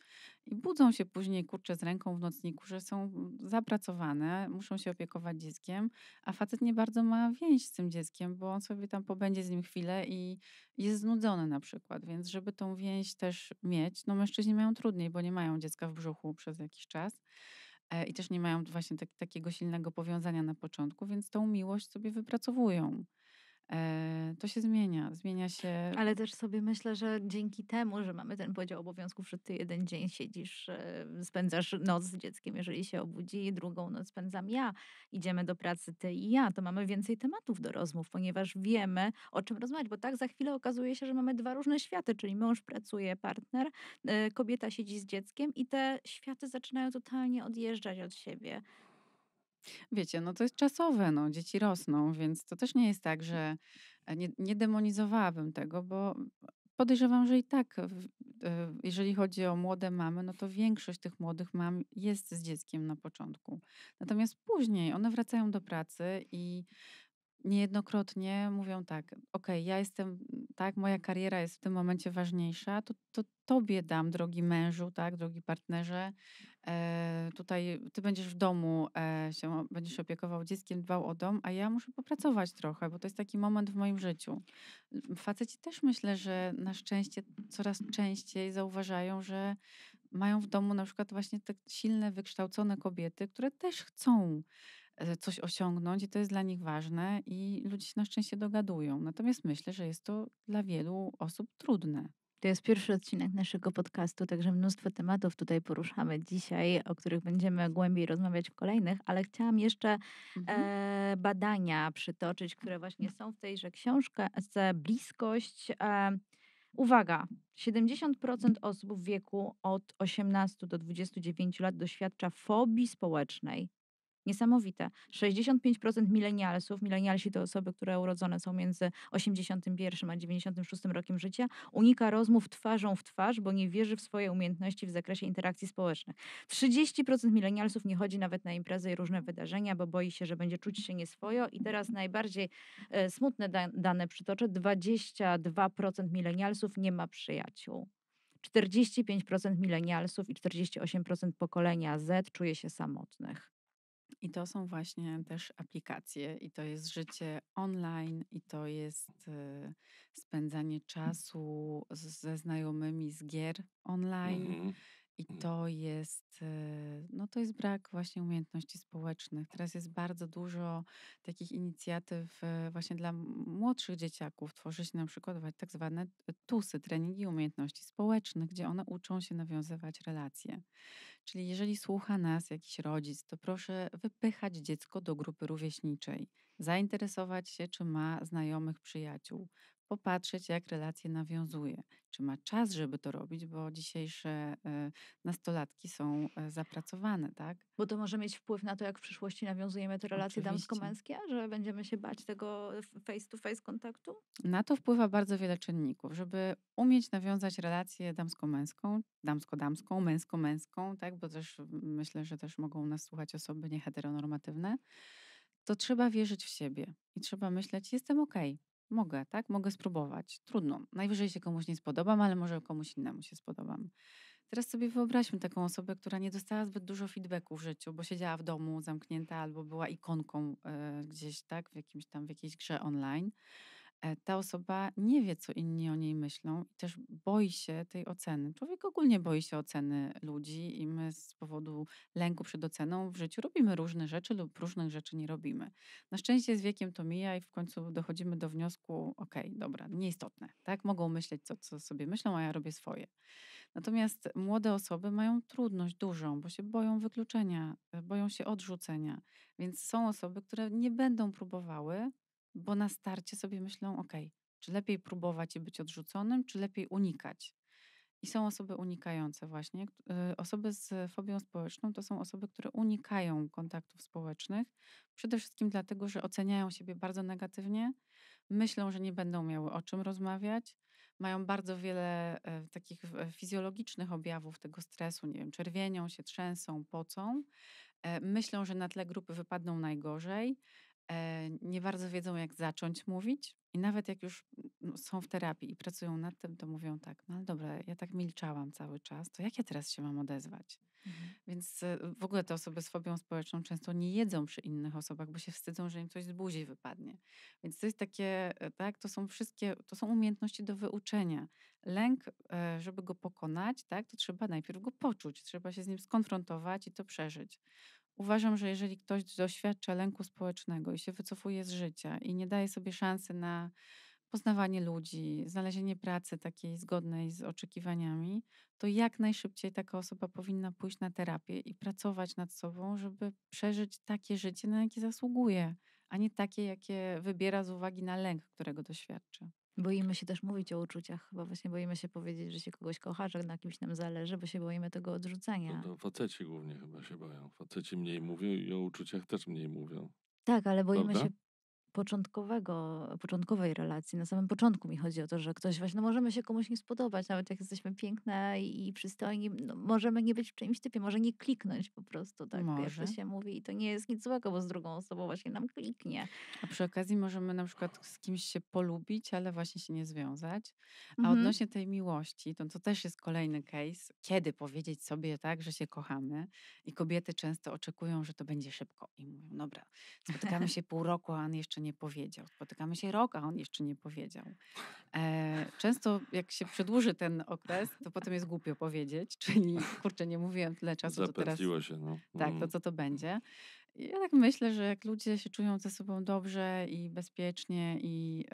Speaker 3: I budzą się później, kurczę, z ręką w nocniku, że są zapracowane, muszą się opiekować dzieckiem, a facet nie bardzo ma więź z tym dzieckiem, bo on sobie tam pobędzie z nim chwilę i jest znudzony na przykład, więc żeby tą więź też mieć, no mężczyźni mają trudniej, bo nie mają dziecka w brzuchu przez jakiś czas e, i też nie mają właśnie tak, takiego silnego powiązania na początku,
Speaker 2: więc tą miłość sobie wypracowują. E, to się zmienia, zmienia się. Ale też sobie myślę, że dzięki temu, że mamy ten podział obowiązków, że ty jeden dzień siedzisz, e, spędzasz noc z dzieckiem, jeżeli się obudzi, drugą noc spędzam ja, idziemy do pracy ty i ja, to mamy więcej tematów do rozmów, ponieważ wiemy o czym rozmawiać, bo tak za chwilę okazuje się, że mamy dwa różne światy, czyli mąż pracuje, partner, e, kobieta siedzi z dzieckiem i te światy zaczynają totalnie odjeżdżać od siebie. Wiecie, no to jest czasowe,
Speaker 3: no, dzieci rosną, więc to też nie jest tak, mm. że e, nie, nie demonizowałabym tego, bo podejrzewam, że i tak, e, jeżeli chodzi o młode mamy, no to większość tych młodych mam jest z dzieckiem na początku. Natomiast później one wracają do pracy i niejednokrotnie mówią tak, ok, ja jestem, tak, moja kariera jest w tym momencie ważniejsza, to, to tobie dam, drogi mężu, tak, drogi partnerze, e, tutaj ty będziesz w domu, e, się, będziesz opiekował dzieckiem, dbał o dom, a ja muszę popracować trochę, bo to jest taki moment w moim życiu. Faceci też myślę, że na szczęście coraz częściej zauważają, że mają w domu na przykład właśnie te silne, wykształcone kobiety, które też chcą E, coś osiągnąć i to jest dla nich ważne i ludzie się na szczęście dogadują. Natomiast myślę, że jest to dla wielu
Speaker 2: osób trudne. To jest pierwszy odcinek naszego podcastu, także mnóstwo tematów tutaj poruszamy dzisiaj, o których będziemy głębiej rozmawiać w kolejnych, ale chciałam jeszcze mhm. e, badania przytoczyć, które właśnie są w tejże książce. Bliskość. E, uwaga, 70% osób w wieku od 18 do 29 lat doświadcza fobii społecznej. Niesamowite. 65% milenialsów, milenialsi to osoby, które urodzone są między 81 a 96 rokiem życia, unika rozmów twarzą w twarz, bo nie wierzy w swoje umiejętności w zakresie interakcji społecznych. 30% milenialsów nie chodzi nawet na imprezy i różne wydarzenia, bo boi się, że będzie czuć się nieswojo. I teraz najbardziej e, smutne da dane przytoczę. 22% milenialsów nie ma przyjaciół. 45% milenialsów i 48% pokolenia Z czuje się samotnych. I to są właśnie też
Speaker 3: aplikacje, i to jest życie online, i to jest y, spędzanie mm. czasu ze znajomymi z gier online. Mhm. I mm. to jest, e, no to jest brak właśnie umiejętności społecznych. Teraz jest bardzo dużo takich inicjatyw e, właśnie dla młodszych dzieciaków. Tworzy się na przykład tak zwane e, TUSy, treningi umiejętności społecznych, gdzie one uczą się nawiązywać relacje. Czyli jeżeli słucha nas jakiś rodzic, to proszę wypychać dziecko do grupy rówieśniczej, zainteresować się, czy ma znajomych, przyjaciół, popatrzeć, jak relacje nawiązuje. Czy ma czas, żeby to robić, bo dzisiejsze e, nastolatki są e, zapracowane, tak?
Speaker 2: Bo to może mieć wpływ na to, jak w
Speaker 3: przyszłości nawiązujemy te relacje damsko-męskie,
Speaker 2: że będziemy się bać tego face-to-face kontaktu?
Speaker 3: Na to wpływa bardzo wiele czynników. Żeby umieć nawiązać relację damsko-męską, damsko-damską, męsko-męską, tak? Bo też myślę, że też mogą nas słuchać osoby nieheteronormatywne to trzeba wierzyć w siebie i trzeba myśleć, jestem okej, okay, Mogę, tak? Mogę spróbować. Trudno. Najwyżej się komuś nie spodobam, ale może komuś innemu się spodobam. Teraz sobie wyobraźmy taką osobę, która nie dostała zbyt dużo feedbacku w życiu, bo siedziała w domu zamknięta albo była ikonką y, gdzieś, tak, w jakimś tam, w jakiejś grze online. E, ta osoba nie wie, co inni o niej myślą i też boi się tej oceny. Człowiek ogólnie boi się oceny ludzi i my z powodu lęku przed oceną w życiu robimy różne rzeczy lub różnych rzeczy nie robimy. Na szczęście z wiekiem to mija i w końcu dochodzimy do wniosku, okej, okay, dobra, nieistotne, tak? Mogą myśleć, co, co sobie myślą, a ja robię swoje. Natomiast młode osoby mają trudność dużą, bo się boją wykluczenia, boją się odrzucenia, więc są osoby, które nie będą próbowały bo na starcie sobie myślą, ok, czy lepiej próbować i być odrzuconym, czy lepiej unikać. I są osoby unikające właśnie. Y, osoby z fobią społeczną to są osoby, które unikają kontaktów społecznych, przede wszystkim dlatego, że oceniają siebie bardzo negatywnie, myślą, że nie będą miały o czym rozmawiać, mają bardzo wiele e, takich fizjologicznych objawów tego stresu, nie wiem, czerwienią się, trzęsą, pocą, e, myślą, że na tle grupy wypadną najgorzej, E, nie bardzo wiedzą, jak zacząć mówić. I nawet jak już no, są w terapii i pracują nad tym, to mówią tak, no dobra, ja tak milczałam cały czas, to jak ja teraz się mam odezwać? Mhm. Więc e, w ogóle te osoby z fobią społeczną często nie jedzą przy innych osobach, bo się wstydzą, że im coś z buzi wypadnie. Więc to jest takie, e, tak, to są wszystkie, to są umiejętności do wyuczenia. Lęk, żeby go pokonać, tak, to trzeba najpierw go poczuć, trzeba się z nim skonfrontować i to przeżyć. Uważam, że jeżeli ktoś doświadcza lęku społecznego i się wycofuje z życia i nie daje sobie szansy na poznawanie ludzi, znalezienie pracy takiej zgodnej z oczekiwaniami, to jak najszybciej taka osoba powinna pójść na terapię i pracować nad sobą, żeby przeżyć takie życie, na jakie zasługuje, a nie takie, jakie wybiera z uwagi na lęk, którego doświadczy.
Speaker 2: Boimy się też mówić o uczuciach, bo właśnie boimy się powiedzieć, że się kogoś kocha, że na kimś nam zależy, bo się boimy tego odrzucenia. To, no to
Speaker 1: faceci głównie chyba się boją. Faceci mniej mówią i o uczuciach też mniej mówią.
Speaker 2: Tak, ale boimy Prawda? się początkowego, początkowej relacji, na samym początku mi chodzi o to, że ktoś właśnie, no możemy się komuś nie spodobać, nawet jak jesteśmy piękne i przystojni, no możemy nie być w czyimś typie, może nie kliknąć po prostu, tak może. jak to się mówi. I to nie jest nic złego, bo z drugą osobą właśnie nam kliknie.
Speaker 3: A przy okazji możemy na przykład z kimś się polubić, ale właśnie się nie związać. A mhm. odnośnie tej miłości, to, to też jest kolejny case, kiedy powiedzieć sobie tak, że się kochamy i kobiety często oczekują, że to będzie szybko i mówią, dobra, spotkamy się pół roku, a on jeszcze nie nie powiedział. Spotykamy się rok, a on jeszcze nie powiedział. E, często jak się przedłuży ten okres, to potem jest głupio powiedzieć, czyli kurczę, nie mówiłem tyle czasu, to teraz... się, no. Tak, to mm. co to będzie. Ja tak myślę, że jak ludzie się czują ze sobą dobrze i bezpiecznie i,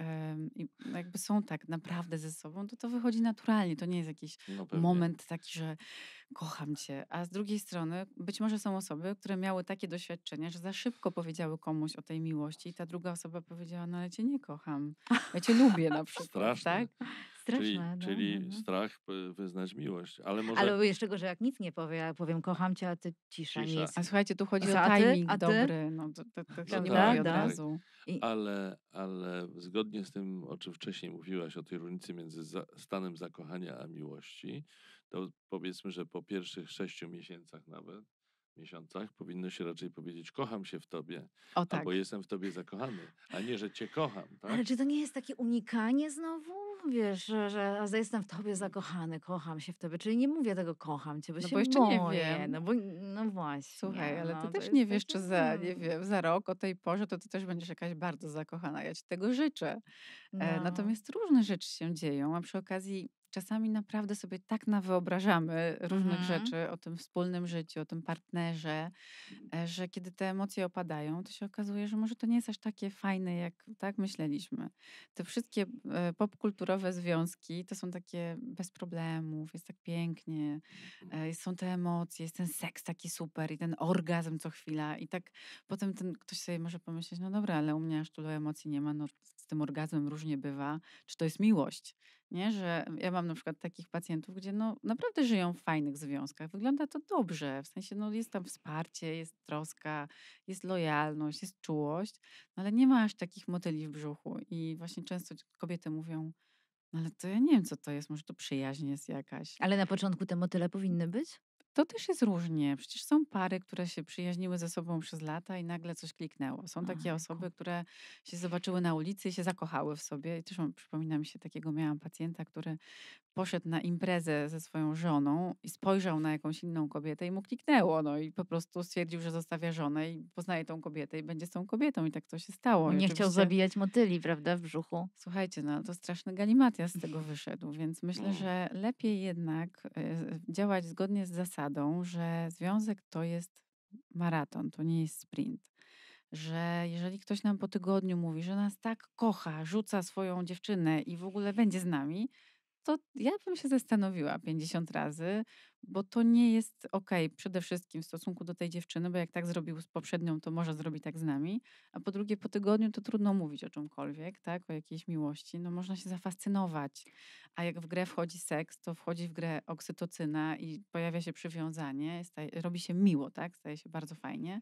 Speaker 3: i jakby są tak naprawdę ze sobą, to to wychodzi naturalnie. To nie jest jakiś no moment taki, że kocham cię. A z drugiej strony być może są osoby, które miały takie doświadczenia, że za szybko powiedziały komuś o tej miłości i ta druga osoba powiedziała, no ale cię nie kocham, ja cię lubię na przykład. Straszne. Tak?
Speaker 1: Straszne, czyli, no, czyli no. strach wyznać miłość. Ale, może... ale
Speaker 2: jeszcze że jak nic nie powie, ja powiem kocham cię, a ty cisza, cisza. A słuchajcie, tu chodzi o timing a ty? dobry. No, to, to, to, to się no nie tak, mówi od tak. razu.
Speaker 1: I... Ale, ale zgodnie z tym, o czym wcześniej mówiłaś, o tej różnicy między za, stanem zakochania a miłości, to powiedzmy, że po pierwszych sześciu miesiącach nawet, miesiącach powinno się raczej powiedzieć kocham się w tobie, o, tak. albo jestem w tobie zakochany, a nie, że cię kocham. Tak? Ale czy
Speaker 2: to nie jest takie unikanie znowu? wiesz, że, że jestem w tobie zakochany, kocham się w tobie, czyli nie mówię tego kocham cię, bo no się bo jeszcze nie wiem. No, bo, no właśnie. Słuchaj, ale no, ty też nie wiesz,
Speaker 3: czy za, nie wiem, za rok o tej porze to ty też będziesz jakaś bardzo zakochana. Ja ci tego życzę.
Speaker 2: E, no. Natomiast
Speaker 3: różne rzeczy się dzieją, a przy okazji czasami naprawdę sobie tak nawyobrażamy różnych mhm. rzeczy o tym wspólnym życiu, o tym partnerze, e, że kiedy te emocje opadają, to się okazuje, że może to nie jest aż takie fajne, jak tak myśleliśmy. Te wszystkie e, popkulturowe zdrowe związki to są takie bez problemów, jest tak pięknie, mhm. e, są te emocje, jest ten seks taki super i ten orgazm co chwila i tak potem ten, ktoś sobie może pomyśleć, no dobra, ale u mnie aż tu do emocji nie ma, no z tym orgazmem różnie bywa, czy to jest miłość, nie? Że ja mam na przykład takich pacjentów, gdzie no naprawdę żyją w fajnych związkach, wygląda to dobrze, w sensie no jest tam wsparcie, jest troska, jest lojalność, jest czułość, no ale nie ma aż takich motyli w brzuchu i właśnie często kobiety mówią, ale to ja nie wiem, co to jest. Może to przyjaźń jest jakaś.
Speaker 2: Ale na początku te motyle powinny być? To też jest
Speaker 3: różnie. Przecież są pary, które się przyjaźniły ze sobą przez lata i nagle coś kliknęło. Są takie osoby, które się zobaczyły na ulicy i się zakochały w sobie. I też przypomina mi się takiego, miałam pacjenta, który poszedł na imprezę ze swoją żoną i spojrzał na jakąś inną kobietę i mu kliknęło, no i po prostu stwierdził, że zostawia żonę i poznaje tą kobietę i będzie z tą kobietą i tak to się stało. I nie chciał zabijać motyli, prawda, w brzuchu. Słuchajcie, no to straszny galimatias z tego wyszedł, więc myślę, mm. że lepiej jednak e, działać zgodnie z zasadą, że związek to jest maraton, to nie jest sprint że jeżeli ktoś nam po tygodniu mówi, że nas tak kocha, rzuca swoją dziewczynę i w ogóle będzie z nami, to ja bym się zastanowiła 50 razy, bo to nie jest ok przede wszystkim w stosunku do tej dziewczyny, bo jak tak zrobił z poprzednią, to może zrobić tak z nami. A po drugie, po tygodniu to trudno mówić o czymkolwiek, tak, o jakiejś miłości. No można się zafascynować. A jak w grę wchodzi seks, to wchodzi w grę oksytocyna i pojawia się przywiązanie, staje, robi się miło, tak, staje się bardzo fajnie.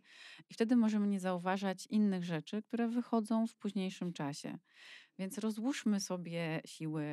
Speaker 3: I wtedy możemy nie zauważać innych rzeczy, które wychodzą w późniejszym czasie. Więc rozłóżmy sobie siły,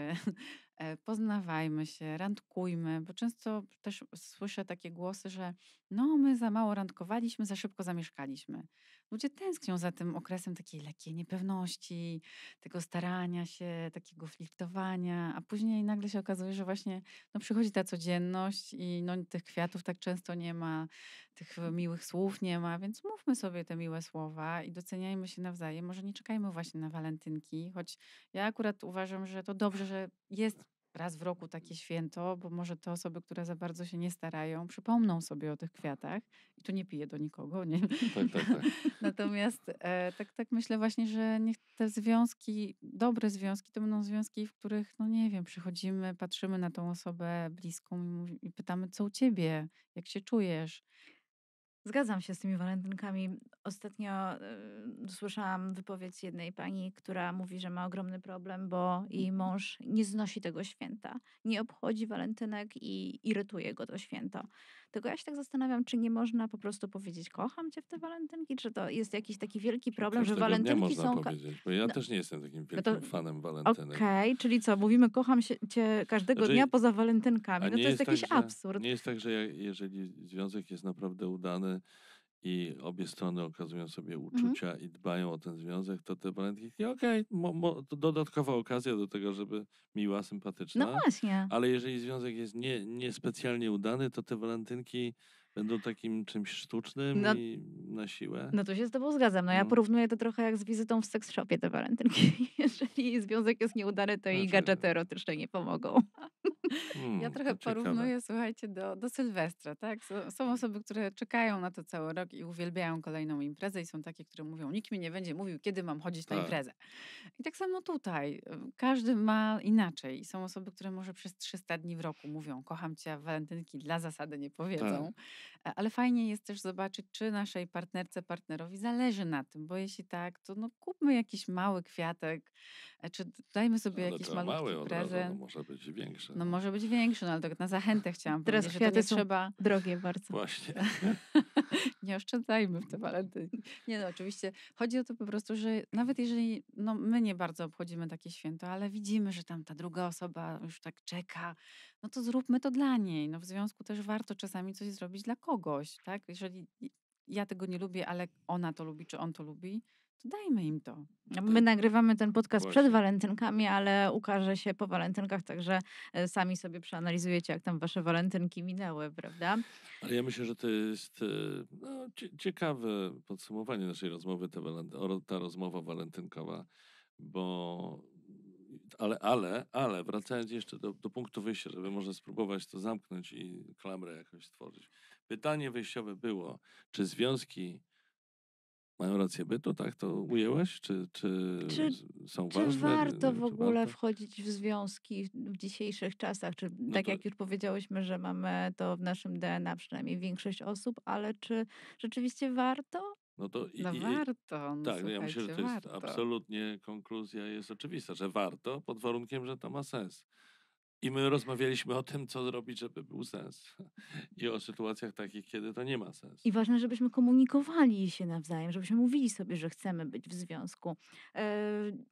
Speaker 3: E, poznawajmy się, randkujmy, bo często też słyszę takie głosy, że no, my za mało randkowaliśmy, za szybko zamieszkaliśmy ludzie tęsknią za tym okresem takiej lekkiej niepewności, tego starania się, takiego flirtowania, a później nagle się okazuje, że właśnie no, przychodzi ta codzienność i no, tych kwiatów tak często nie ma, tych miłych słów nie ma, więc mówmy sobie te miłe słowa i doceniajmy się nawzajem. Może nie czekajmy właśnie na walentynki, choć ja akurat uważam, że to dobrze, że jest raz w roku takie święto, bo może te osoby, które za bardzo się nie starają, przypomną sobie o tych kwiatach. I tu nie piję do nikogo, nie? Tak, tak, tak. Natomiast e, tak, tak myślę właśnie, że niech te związki, dobre związki, to będą związki, w których, no nie wiem, przychodzimy, patrzymy na tą osobę bliską i, i pytamy, co u ciebie, jak się czujesz,
Speaker 2: Zgadzam się z tymi walentynkami. Ostatnio y, słyszałam wypowiedź jednej pani, która mówi, że ma ogromny problem, bo jej mhm. mąż nie znosi tego święta, nie obchodzi walentynek i irytuje go to święto. Tego ja się tak zastanawiam, czy nie można po prostu powiedzieć, kocham cię w te walentynki, czy to jest jakiś taki wielki problem, że walentynki można są... powiedzieć, bo ja no, też nie jestem takim no wielkim to, fanem walentynek. Okej, okay, czyli co, mówimy kocham się, cię każdego znaczy, dnia poza walentynkami. No to jest, jest tak, jakiś że, absurd.
Speaker 1: Nie jest tak, że jeżeli związek jest naprawdę udany, i obie strony okazują sobie mhm. uczucia i dbają o ten związek, to te walentynki, okej, okay, dodatkowa okazja do tego, żeby miła, no sympatyczna. No właśnie. Ale jeżeli związek jest nie, niespecjalnie udany, to te walentynki będą takim czymś sztucznym no, i na siłę. No to
Speaker 2: się z tobą zgadzam. No, no. ja porównuję to trochę jak z wizytą w seks shopie te walentynki. Jeżeli związek jest nieudany, to znaczy, i gadżety erotyczne nie pomogą. Hmm, ja trochę porównuję,
Speaker 3: słuchajcie, do, do Sylwestra, tak? są osoby, które czekają na to cały rok i uwielbiają kolejną imprezę i są takie, które mówią, nikt mi nie będzie mówił, kiedy mam chodzić tak. na imprezę. I tak samo tutaj. Y, każdy ma inaczej. I są osoby, które może przez 300 dni w roku mówią, kocham cię, a walentynki dla zasady nie powiedzą. Tak. Ale fajnie jest też zobaczyć, czy naszej partnerce, partnerowi zależy na tym, bo jeśli tak, to no kupmy jakiś mały kwiatek, e, czy dajmy sobie no, no jakiś malutki mały prezent. Razu, no może
Speaker 1: być większy. No, no
Speaker 3: może być większy, no ale tak na zachętę chciałam Teraz powiedzieć, kwiaty że to nie trzeba... drogie bardzo. Właśnie. nie oszczędzajmy w te walentynki. Nie no, oczywiście chodzi o to po prostu, że nawet jeżeli no, my nie bardzo obchodzimy takie święto, ale widzimy, że tam ta druga osoba już tak czeka, no to zróbmy to dla niej. No w związku też warto czasami coś zrobić dla kogoś, tak? Jeżeli ja tego nie lubię, ale ona to lubi, czy on to lubi, to dajmy
Speaker 2: im to. My nagrywamy ten no, podcast Właśnie. przed walentynkami, ale ukaże się po walentynkach, także e, sami sobie przeanalizujecie, jak tam wasze walentynki minęły, prawda?
Speaker 1: Ale ja myślę, że to jest e, no, ciekawe podsumowanie naszej rozmowy, ta rozmowa walentynkowa, bo ale, ale, ale wracając jeszcze do, do punktu wyjścia, żeby może spróbować to zamknąć i klamrę jakoś stworzyć. Pytanie wyjściowe było, czy związki mają rację bytu, tak to ujęłaś? Czy, czy, czy są czy ważne? warto w
Speaker 2: ogóle warto? wchodzić w związki w dzisiejszych czasach? Czy, no tak to... jak już powiedziałyśmy, że mamy to w naszym DNA, przynajmniej większość osób, ale czy rzeczywiście warto?
Speaker 1: No to i, no warto. No tak, no ja myślę, że to jest warto. absolutnie konkluzja jest oczywista, że warto pod warunkiem, że to ma sens. I my rozmawialiśmy o tym, co zrobić, żeby był sens. I o sytuacjach takich, kiedy to nie ma sensu. I
Speaker 2: ważne, żebyśmy komunikowali się nawzajem, żebyśmy mówili sobie, że chcemy być w związku. Yy,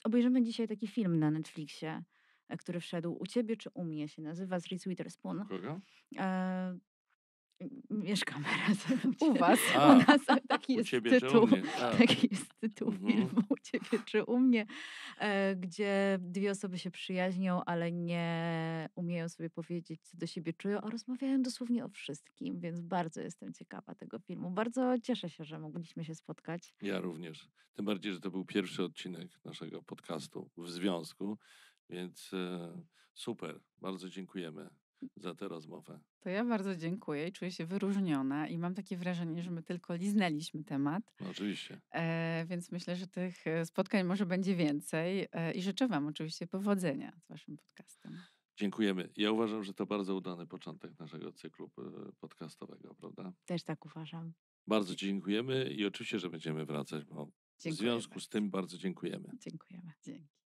Speaker 2: obejrzymy dzisiaj taki film na Netflixie, e, który wszedł u ciebie czy u mnie, się nazywa z Witherspoon. Kogo? Yy, Mieszkamy razem. U, was. A, u nas taki jest ciebie, tytuł. Taki jest tytuł mhm. filmu u ciebie czy u mnie, e, gdzie dwie osoby się przyjaźnią, ale nie umieją sobie powiedzieć, co do siebie czują, a rozmawiają dosłownie o wszystkim, więc bardzo jestem ciekawa tego filmu. Bardzo cieszę się, że mogliśmy się spotkać. Ja
Speaker 1: również. Tym bardziej, że to był pierwszy odcinek naszego podcastu w związku, więc e, super. Bardzo dziękujemy za tę rozmowę.
Speaker 3: To ja bardzo dziękuję i czuję się wyróżniona i mam takie wrażenie, że my tylko liznęliśmy temat. No, oczywiście. E, więc myślę, że tych e, spotkań może będzie więcej e, i życzę Wam oczywiście powodzenia z Waszym podcastem.
Speaker 1: Dziękujemy. Ja uważam, że to bardzo udany początek naszego cyklu e, podcastowego, prawda?
Speaker 2: Też tak uważam.
Speaker 1: Bardzo dziękujemy i oczywiście, że będziemy wracać, bo dziękuję w związku bardzo. z tym bardzo dziękujemy.
Speaker 2: Dziękujemy. Dzięki.